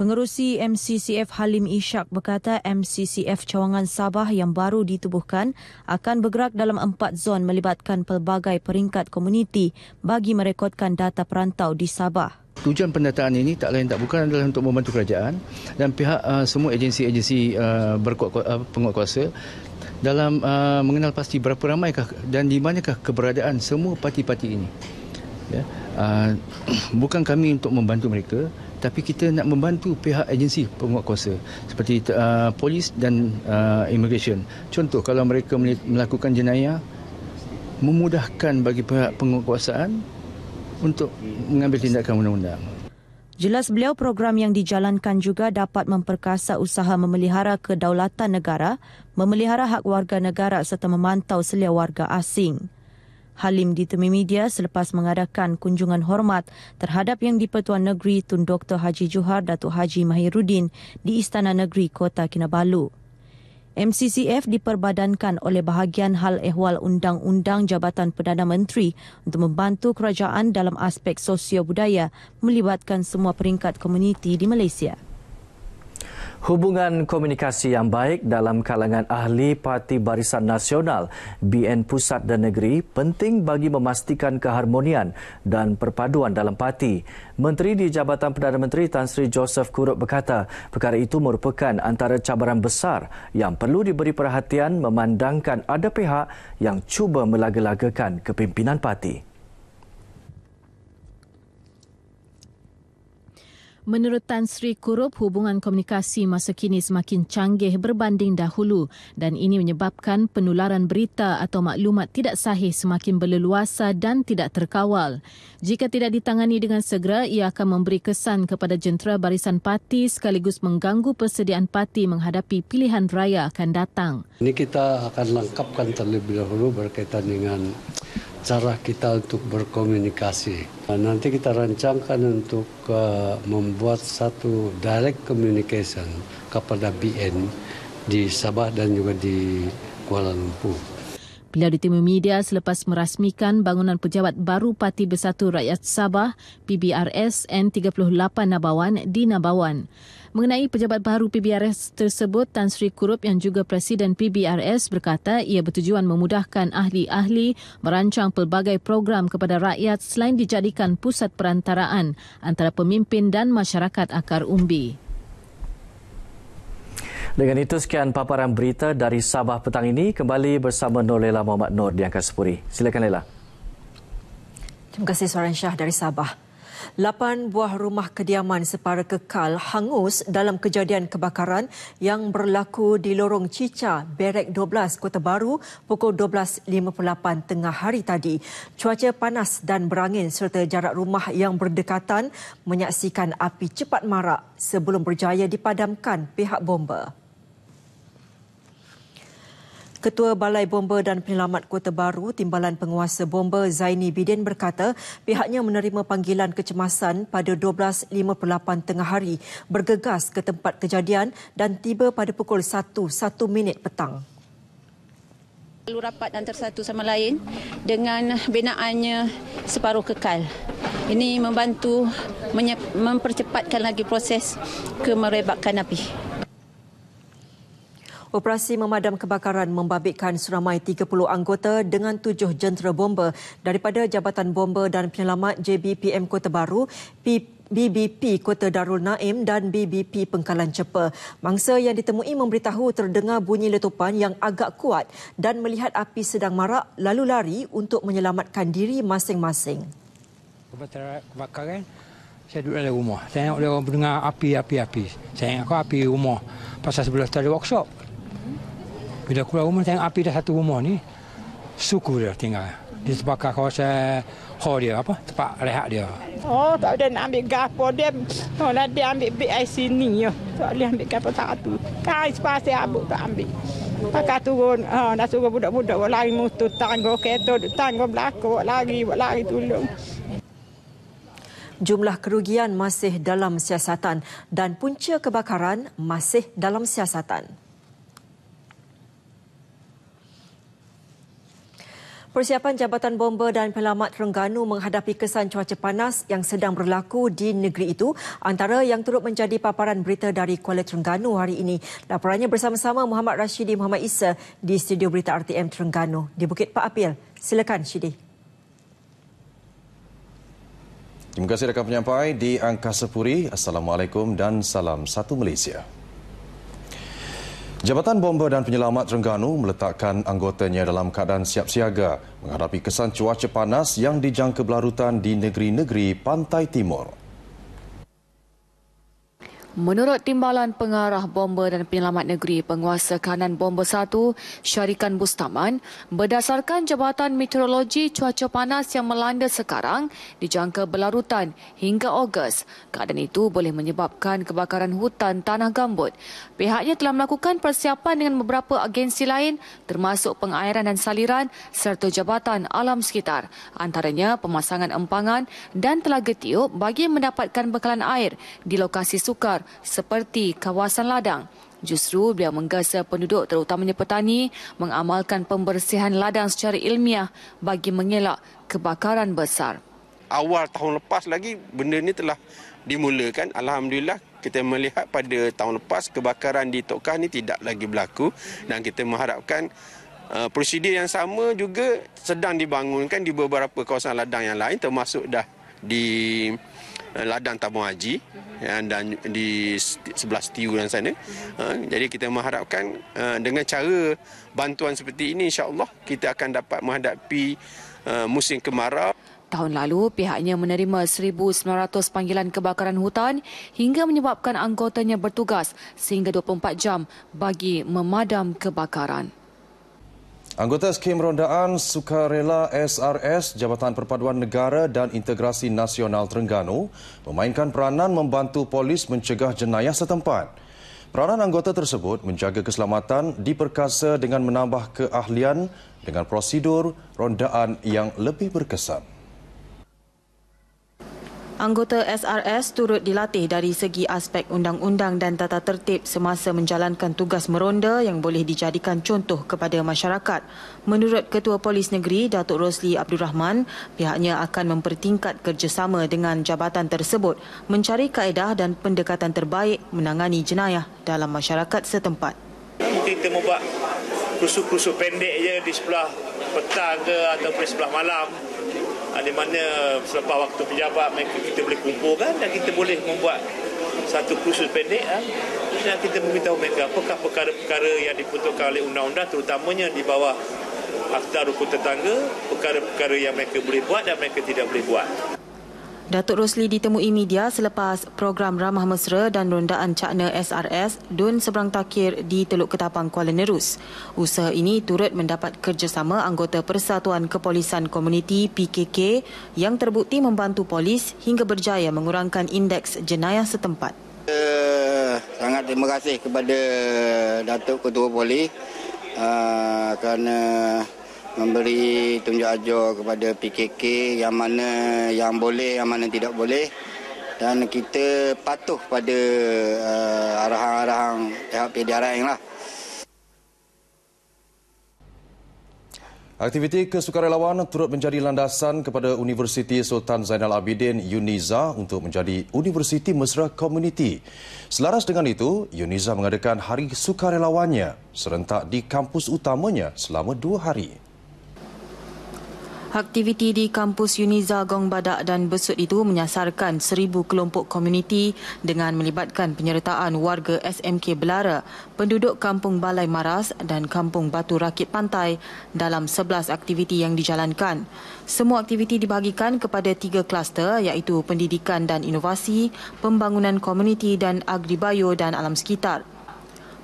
Pengerusi MCCF Halim Ishak berkata MCCF Cawangan Sabah yang baru ditubuhkan akan bergerak dalam empat zon melibatkan pelbagai peringkat komuniti bagi merekodkan data perantau di Sabah. Tujuan pendataan ini tak lain tak bukan adalah untuk membantu kerajaan dan pihak uh, semua agensi-agensi uh, uh, penguatkuasa dalam uh, mengenal pasti berapa ramaikah dan di manakah keberadaan semua parti-parti ini. Ya. Uh, bukan kami untuk membantu mereka tapi kita nak membantu pihak agensi penguat kuasa seperti uh, polis dan uh, immigration. Contoh kalau mereka melakukan jenayah memudahkan bagi pihak penguatkuasaan untuk mengambil tindakan undang-undang. Jelas beliau program yang dijalankan juga dapat memperkasa usaha memelihara kedaulatan negara, memelihara hak warga negara serta memantau selia warga asing. Halim ditemui media selepas mengadakan kunjungan hormat terhadap yang di-Pertua Negeri Tun Dr Haji Johar Datuk Haji Mahirudin di Istana Negeri Kota Kinabalu. MCCF diperbadankan oleh bahagian hal ehwal undang-undang Jabatan Perdana Menteri untuk membantu kerajaan dalam aspek sosio budaya melibatkan semua peringkat komuniti di Malaysia. Hubungan komunikasi yang baik dalam kalangan ahli Parti Barisan Nasional BN Pusat dan Negeri penting bagi memastikan keharmonian dan perpaduan dalam parti. Menteri di Jabatan Perdana Menteri Tan Sri Joseph Kurup berkata, perkara itu merupakan antara cabaran besar yang perlu diberi perhatian memandangkan ada pihak yang cuba melagelagakan kepimpinan parti. Menurut Tan Sri Kurup, hubungan komunikasi masa kini semakin canggih berbanding dahulu dan ini menyebabkan penularan berita atau maklumat tidak sahih semakin berleluasa dan tidak terkawal. Jika tidak ditangani dengan segera, ia akan memberi kesan kepada jentera barisan parti sekaligus mengganggu persediaan parti menghadapi pilihan raya akan datang. Ini kita akan lengkapkan terlebih dahulu berkaitan dengan cara kita untuk berkomunikasi. Nanti kita rancangkan untuk eh, membuat satu direct communication kepada BN di Sabah dan juga di Kuala Lumpur. Beliau ditemui media selepas merasmikan bangunan pejabat baru Parti Bersatu Rakyat Sabah, PBRS N38 Nabawan di Nabawan. Mengenai pejabat baru PBRS tersebut, Tan Sri Kurup yang juga Presiden PBRS berkata ia bertujuan memudahkan ahli-ahli merancang pelbagai program kepada rakyat selain dijadikan pusat perantaraan antara pemimpin dan masyarakat akar umbi. Dengan itu, sekian paparan berita dari Sabah petang ini. Kembali bersama Nur Lela Muhammad Nur di Angkasa Puri. Silakan Lela. Terima kasih Suaran Syah dari Sabah. Lapan buah rumah kediaman separa kekal hangus dalam kejadian kebakaran yang berlaku di lorong Cica, Berek 12, Kota Baru pukul 12.58 tengah hari tadi. Cuaca panas dan berangin serta jarak rumah yang berdekatan menyaksikan api cepat marak sebelum berjaya dipadamkan pihak bomba. Ketua Balai Bomber dan Penyelamat Kota Baru, Timbalan Penguasa Bomber Zaini Bidin berkata pihaknya menerima panggilan kecemasan pada 12.58 tengah hari bergegas ke tempat kejadian dan tiba pada pukul 1.01 minit petang lalu rapat antara satu sama lain dengan binaannya separuh kekal. Ini membantu mempercepatkan lagi proses kemerebakan api. Operasi memadam kebakaran membabitkan seramai 30 anggota dengan tujuh jentera bomba daripada Jabatan Bomba dan Penyelamat JBPM Kota Baru, P- BBP Kota Darul Naim dan BBP Pengkalan Cepa. Mangsa yang ditemui memberitahu terdengar bunyi letupan yang agak kuat dan melihat api sedang marak lalu lari untuk menyelamatkan diri masing-masing. Kebakaran, saya duduk dalam rumah. Saya tengok dia orang mendengar api, api, api. Saya ingat api rumah. Pasal sebelah tu ada workshop. Bila keluar rumah tengok api dah satu rumah ni, suku dia tinggal. Di sebab kawasan hall dia, apa, tempat rehat dia. Oh, tak boleh nak ambil gapo dia. Oh, lah dia ambil beg air sini. Ya. Tak boleh ambil gapo satu. Kain sepasih abuk tak ambil. Pakar turun, ha, oh, dah suruh budak-budak buat lari mutut, tangguh kereta, tangguh belakang, buat lari, buat lari tolong. Jumlah kerugian masih dalam siasatan dan punca kebakaran masih dalam siasatan. Persiapan Jabatan Bomba dan Penyelamat Terengganu menghadapi kesan cuaca panas yang sedang berlaku di negeri itu antara yang turut menjadi paparan berita dari Kuala Terengganu hari ini. Laporannya bersama-sama Muhammad Rashidi Muhammad Isa di Studio Berita RTM Terengganu di Bukit Pak Apil. Silakan Shidi. Terima kasih rakan penyampai di Angkasa Puri. Assalamualaikum dan salam satu Malaysia. Jabatan Bomba dan Penyelamat Terengganu meletakkan anggotanya dalam keadaan siap siaga menghadapi kesan cuaca panas yang dijangka berlarutan di negeri-negeri pantai timur. Menurut Timbalan Pengarah Bomber dan Penyelamat Negeri Penguasa Kanan Bomber 1, Syarikan Bustaman, berdasarkan Jabatan Meteorologi Cuaca Panas yang melanda sekarang, dijangka berlarutan hingga Ogos. Keadaan itu boleh menyebabkan kebakaran hutan tanah gambut. Pihaknya telah melakukan persiapan dengan beberapa agensi lain termasuk pengairan dan saliran serta Jabatan Alam Sekitar. Antaranya pemasangan empangan dan telaga tiup bagi mendapatkan bekalan air di lokasi sukar seperti kawasan ladang. Justru beliau menggasa penduduk terutamanya petani mengamalkan pembersihan ladang secara ilmiah bagi mengelak kebakaran besar. Awal tahun lepas lagi benda ini telah dimulakan. Alhamdulillah kita melihat pada tahun lepas kebakaran di Tok ini tidak lagi berlaku dan kita mengharapkan uh, prosedur yang sama juga sedang dibangunkan di beberapa kawasan ladang yang lain termasuk dah di Eh, ladang tabung haji mhm. eh, dan di sebelah setiu dan sana. Mhm. Eh, jadi kita mengharapkan dengan cara bantuan seperti ini insya-Allah kita akan dapat menghadapi musim kemarau. Tahun lalu, pihaknya menerima 1,900 panggilan kebakaran hutan hingga menyebabkan anggotanya bertugas sehingga 24 jam bagi memadam kebakaran. Anggota skim rondaan sukarela SRS Jabatan Perpaduan Negara dan Integrasi Nasional Terengganu memainkan peranan membantu polis mencegah jenayah setempat. Peranan anggota tersebut menjaga keselamatan diperkasa dengan menambah keahlian dengan prosedur rondaan yang lebih berkesan. Anggota SRS turut dilatih dari segi aspek undang-undang dan tata tertib semasa menjalankan tugas meronda yang boleh dijadikan contoh kepada masyarakat. Menurut Ketua Polis Negeri, Datuk Rosli Abdul Rahman, pihaknya akan mempertingkat kerjasama dengan jabatan tersebut mencari kaedah dan pendekatan terbaik menangani jenayah dalam masyarakat setempat. Mungkin kita membuat kursus-kursus pendek je di sebelah petang ke di sebelah malam di mana selepas waktu pejabat mereka kita boleh kumpulkan, dan kita boleh membuat satu kursus pendek kan? dan kita beritahu mereka apakah perkara-perkara yang diputuskan oleh undang-undang terutamanya di bawah Akta Rukun Tetangga perkara-perkara yang mereka boleh buat dan mereka tidak boleh buat Datuk Rosli ditemui media selepas program Ramah Mesra dan Rondaan Cakna SRS Dun Seberang Takir di Teluk Ketapang Kuala Nerus. Usaha ini turut mendapat kerjasama anggota Persatuan Kepolisan Komuniti PKK yang terbukti membantu polis hingga berjaya mengurangkan indeks jenayah setempat. Sangat terima kasih kepada Datuk Ketua Polis uh, kerana memberi tunjuk ajar kepada PKK yang mana yang boleh yang mana tidak boleh dan kita patuh pada uh, arahan-arahan pihak PDRM lah. Aktiviti kesukarelawan turut menjadi landasan kepada Universiti Sultan Zainal Abidin Uniza untuk menjadi Universiti Mesra Community. Selaras dengan itu, Uniza mengadakan Hari Sukarelawannya serentak di kampus utamanya selama dua hari. Aktiviti di kampus Uniza Gong Badak dan Besut itu menyasarkan seribu kelompok komuniti dengan melibatkan penyertaan warga SMK Belara, penduduk Kampung Balai Maras dan Kampung Batu Rakit Pantai dalam 11 aktiviti yang dijalankan. Semua aktiviti dibahagikan kepada tiga kluster iaitu pendidikan dan inovasi, pembangunan komuniti dan agribio dan alam sekitar.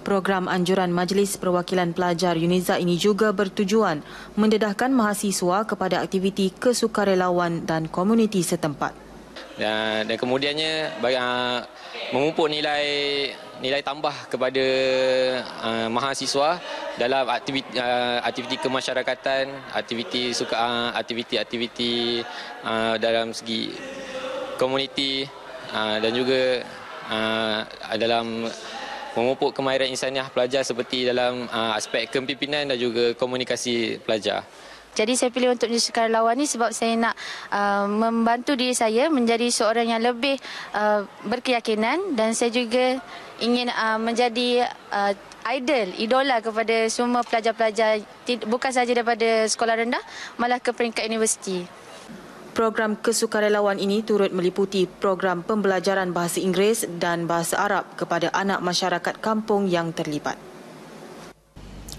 Program anjuran Majlis Perwakilan Pelajar UNIZA ini juga bertujuan mendedahkan mahasiswa kepada aktiviti kesukarelawan dan komuniti setempat. Dan, ya, dan kemudiannya bagi, uh, ah, memupuk nilai nilai tambah kepada uh, mahasiswa dalam aktiviti uh, ah, aktiviti kemasyarakatan, aktiviti suka uh, aktiviti-aktiviti uh, dalam segi komuniti uh, dan juga uh, dalam memupuk kemahiran insaniah pelajar seperti dalam uh, aspek kepimpinan dan juga komunikasi pelajar. Jadi saya pilih untuk menjadi sukarelawan ini sebab saya nak uh, membantu diri saya menjadi seorang yang lebih uh, berkeyakinan dan saya juga ingin uh, menjadi uh, idol, idola kepada semua pelajar-pelajar bukan sahaja daripada sekolah rendah malah ke peringkat universiti. Program kesukarelawan ini turut meliputi program pembelajaran bahasa Inggeris dan bahasa Arab kepada anak masyarakat kampung yang terlibat.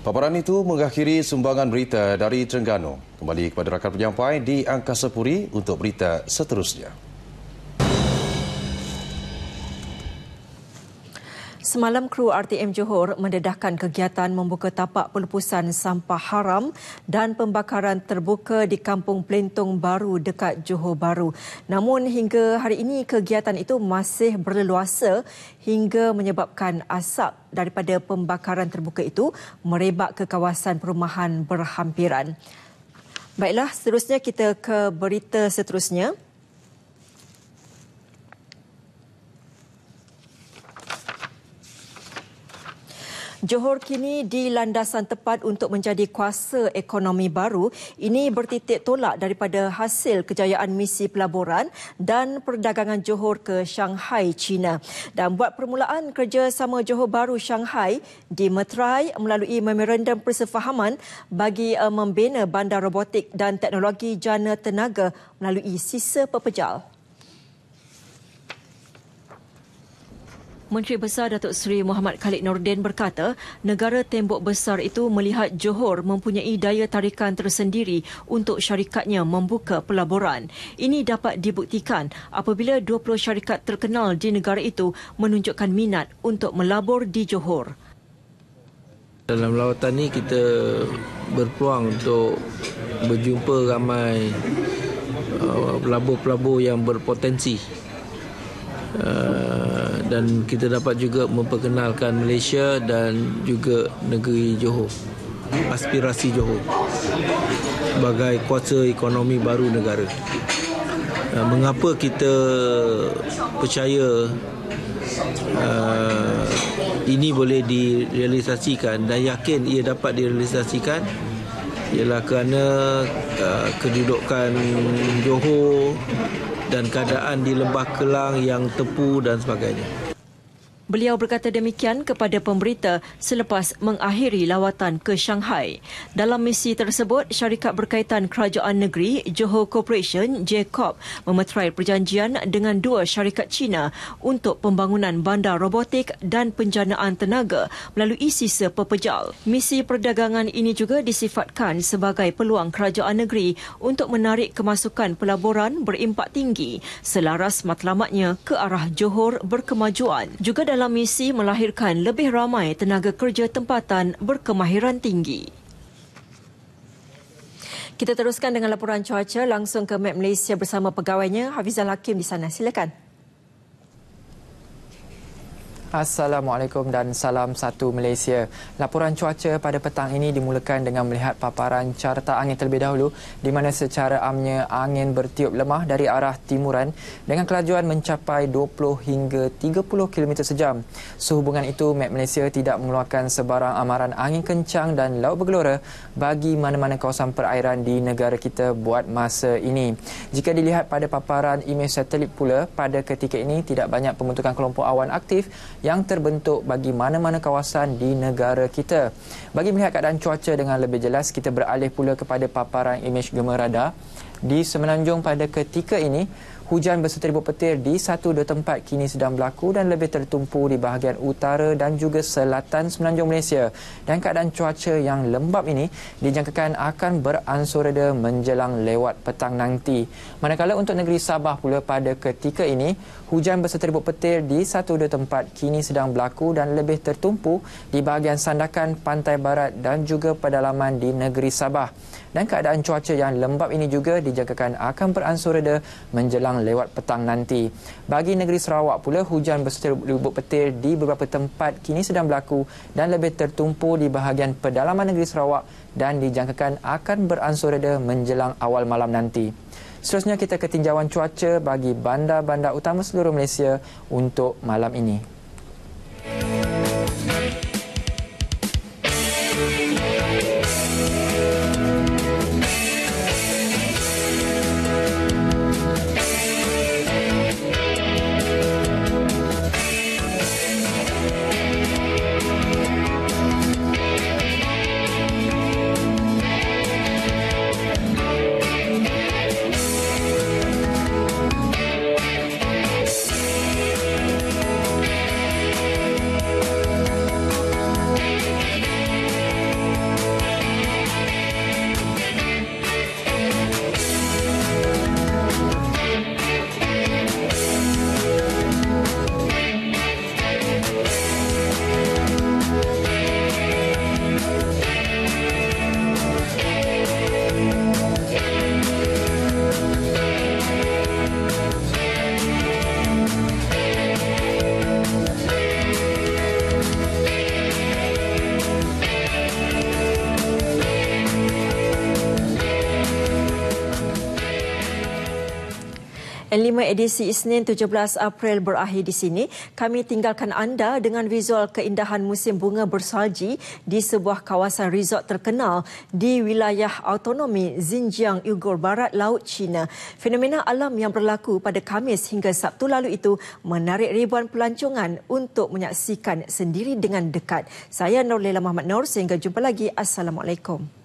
Paparan itu mengakhiri sumbangan berita dari Terengganu. Kembali kepada rakan penyampai di Angkasa Puri untuk berita seterusnya. Semalam kru RTM Johor mendedahkan kegiatan membuka tapak pelepusan sampah haram dan pembakaran terbuka di Kampung Pelintung Baru dekat Johor Baru. Namun hingga hari ini kegiatan itu masih berleluasa hingga menyebabkan asap daripada pembakaran terbuka itu merebak ke kawasan perumahan berhampiran. Baiklah, seterusnya kita ke berita seterusnya. Johor kini di landasan tepat untuk menjadi kuasa ekonomi baru. Ini bertitik tolak daripada hasil kejayaan misi pelaburan dan perdagangan Johor ke Shanghai, China. Dan buat permulaan kerjasama Johor Baru Shanghai di dimeterai melalui memerendam persefahaman bagi eh, membina bandar robotik dan teknologi jana tenaga melalui sisa pepejal. Menteri Besar Datuk Seri Muhammad Khalid Nordin berkata, negara tembok besar itu melihat Johor mempunyai daya tarikan tersendiri untuk syarikatnya membuka pelaburan. Ini dapat dibuktikan apabila 20 syarikat terkenal di negara itu menunjukkan minat untuk melabur di Johor. Dalam lawatan ini kita berpeluang untuk berjumpa ramai uh, pelabur-pelabur yang berpotensi. Uh, Eh, dan kita dapat juga memperkenalkan Malaysia dan juga negeri Johor aspirasi Johor sebagai kuasa ekonomi baru negara eh, mengapa kita percaya uh, ini boleh direalisasikan dan yakin ia dapat direalisasikan ialah kerana uh, kedudukan Johor dan keadaan di Lembah Kelang yang tepu dan sebagainya. Beliau berkata demikian kepada pemberita selepas mengakhiri lawatan ke Shanghai. Dalam misi tersebut, syarikat berkaitan kerajaan negeri Johor Corporation (JCOP) memeterai perjanjian dengan dua syarikat China untuk pembangunan bandar robotik dan penjanaan tenaga melalui sisa pepejal. Misi perdagangan ini juga disifatkan sebagai peluang kerajaan negeri untuk menarik kemasukan pelaburan berimpak tinggi selaras matlamatnya ke arah Johor berkemajuan. Juga dalam dalam misi melahirkan lebih ramai tenaga kerja tempatan berkemahiran tinggi. Kita teruskan dengan laporan cuaca langsung ke Map Malaysia bersama pegawainya Hafizal Hakim di sana. Silakan. Assalamualaikum dan salam satu Malaysia. Laporan cuaca pada petang ini dimulakan dengan melihat paparan carta angin terlebih dahulu di mana secara amnya angin bertiup lemah dari arah timuran dengan kelajuan mencapai 20 hingga 30 km sejam. Sehubungan itu, Met Malaysia tidak mengeluarkan sebarang amaran angin kencang dan laut bergelora bagi mana-mana kawasan perairan di negara kita buat masa ini. Jika dilihat pada paparan imej satelit pula, pada ketika ini tidak banyak pembentukan kelompok awan aktif yang terbentuk bagi mana-mana kawasan di negara kita. Bagi melihat keadaan cuaca dengan lebih jelas, kita beralih pula kepada paparan imej gemerada Di Semenanjung pada ketika ini, hujan berserta ribut petir di satu dua tempat kini sedang berlaku dan lebih tertumpu di bahagian utara dan juga selatan Semenanjung Malaysia. Dan keadaan cuaca yang lembap ini dijangkakan akan beransur reda menjelang lewat petang nanti. Manakala untuk negeri Sabah pula pada ketika ini, hujan beserta ribut petir di satu dua tempat kini sedang berlaku dan lebih tertumpu di bahagian sandakan pantai barat dan juga pedalaman di negeri Sabah. Dan keadaan cuaca yang lembap ini juga dijangkakan akan beransur reda menjelang lewat petang nanti. Bagi negeri Sarawak pula, hujan beserta ribut petir di beberapa tempat kini sedang berlaku dan lebih tertumpu di bahagian pedalaman negeri Sarawak dan dijangkakan akan beransur reda menjelang awal malam nanti. Seterusnya kita ketinjauan cuaca bagi bandar-bandar utama seluruh Malaysia untuk malam ini. 5 edisi Isnin 17 April berakhir di sini. Kami tinggalkan anda dengan visual keindahan musim bunga bersalji di sebuah kawasan resort terkenal di wilayah autonomi Xinjiang Uyghur Barat Laut China. Fenomena alam yang berlaku pada Khamis hingga Sabtu lalu itu menarik ribuan pelancongan untuk menyaksikan sendiri dengan dekat. Saya Nurlela Muhammad Nur sehingga jumpa lagi. Assalamualaikum.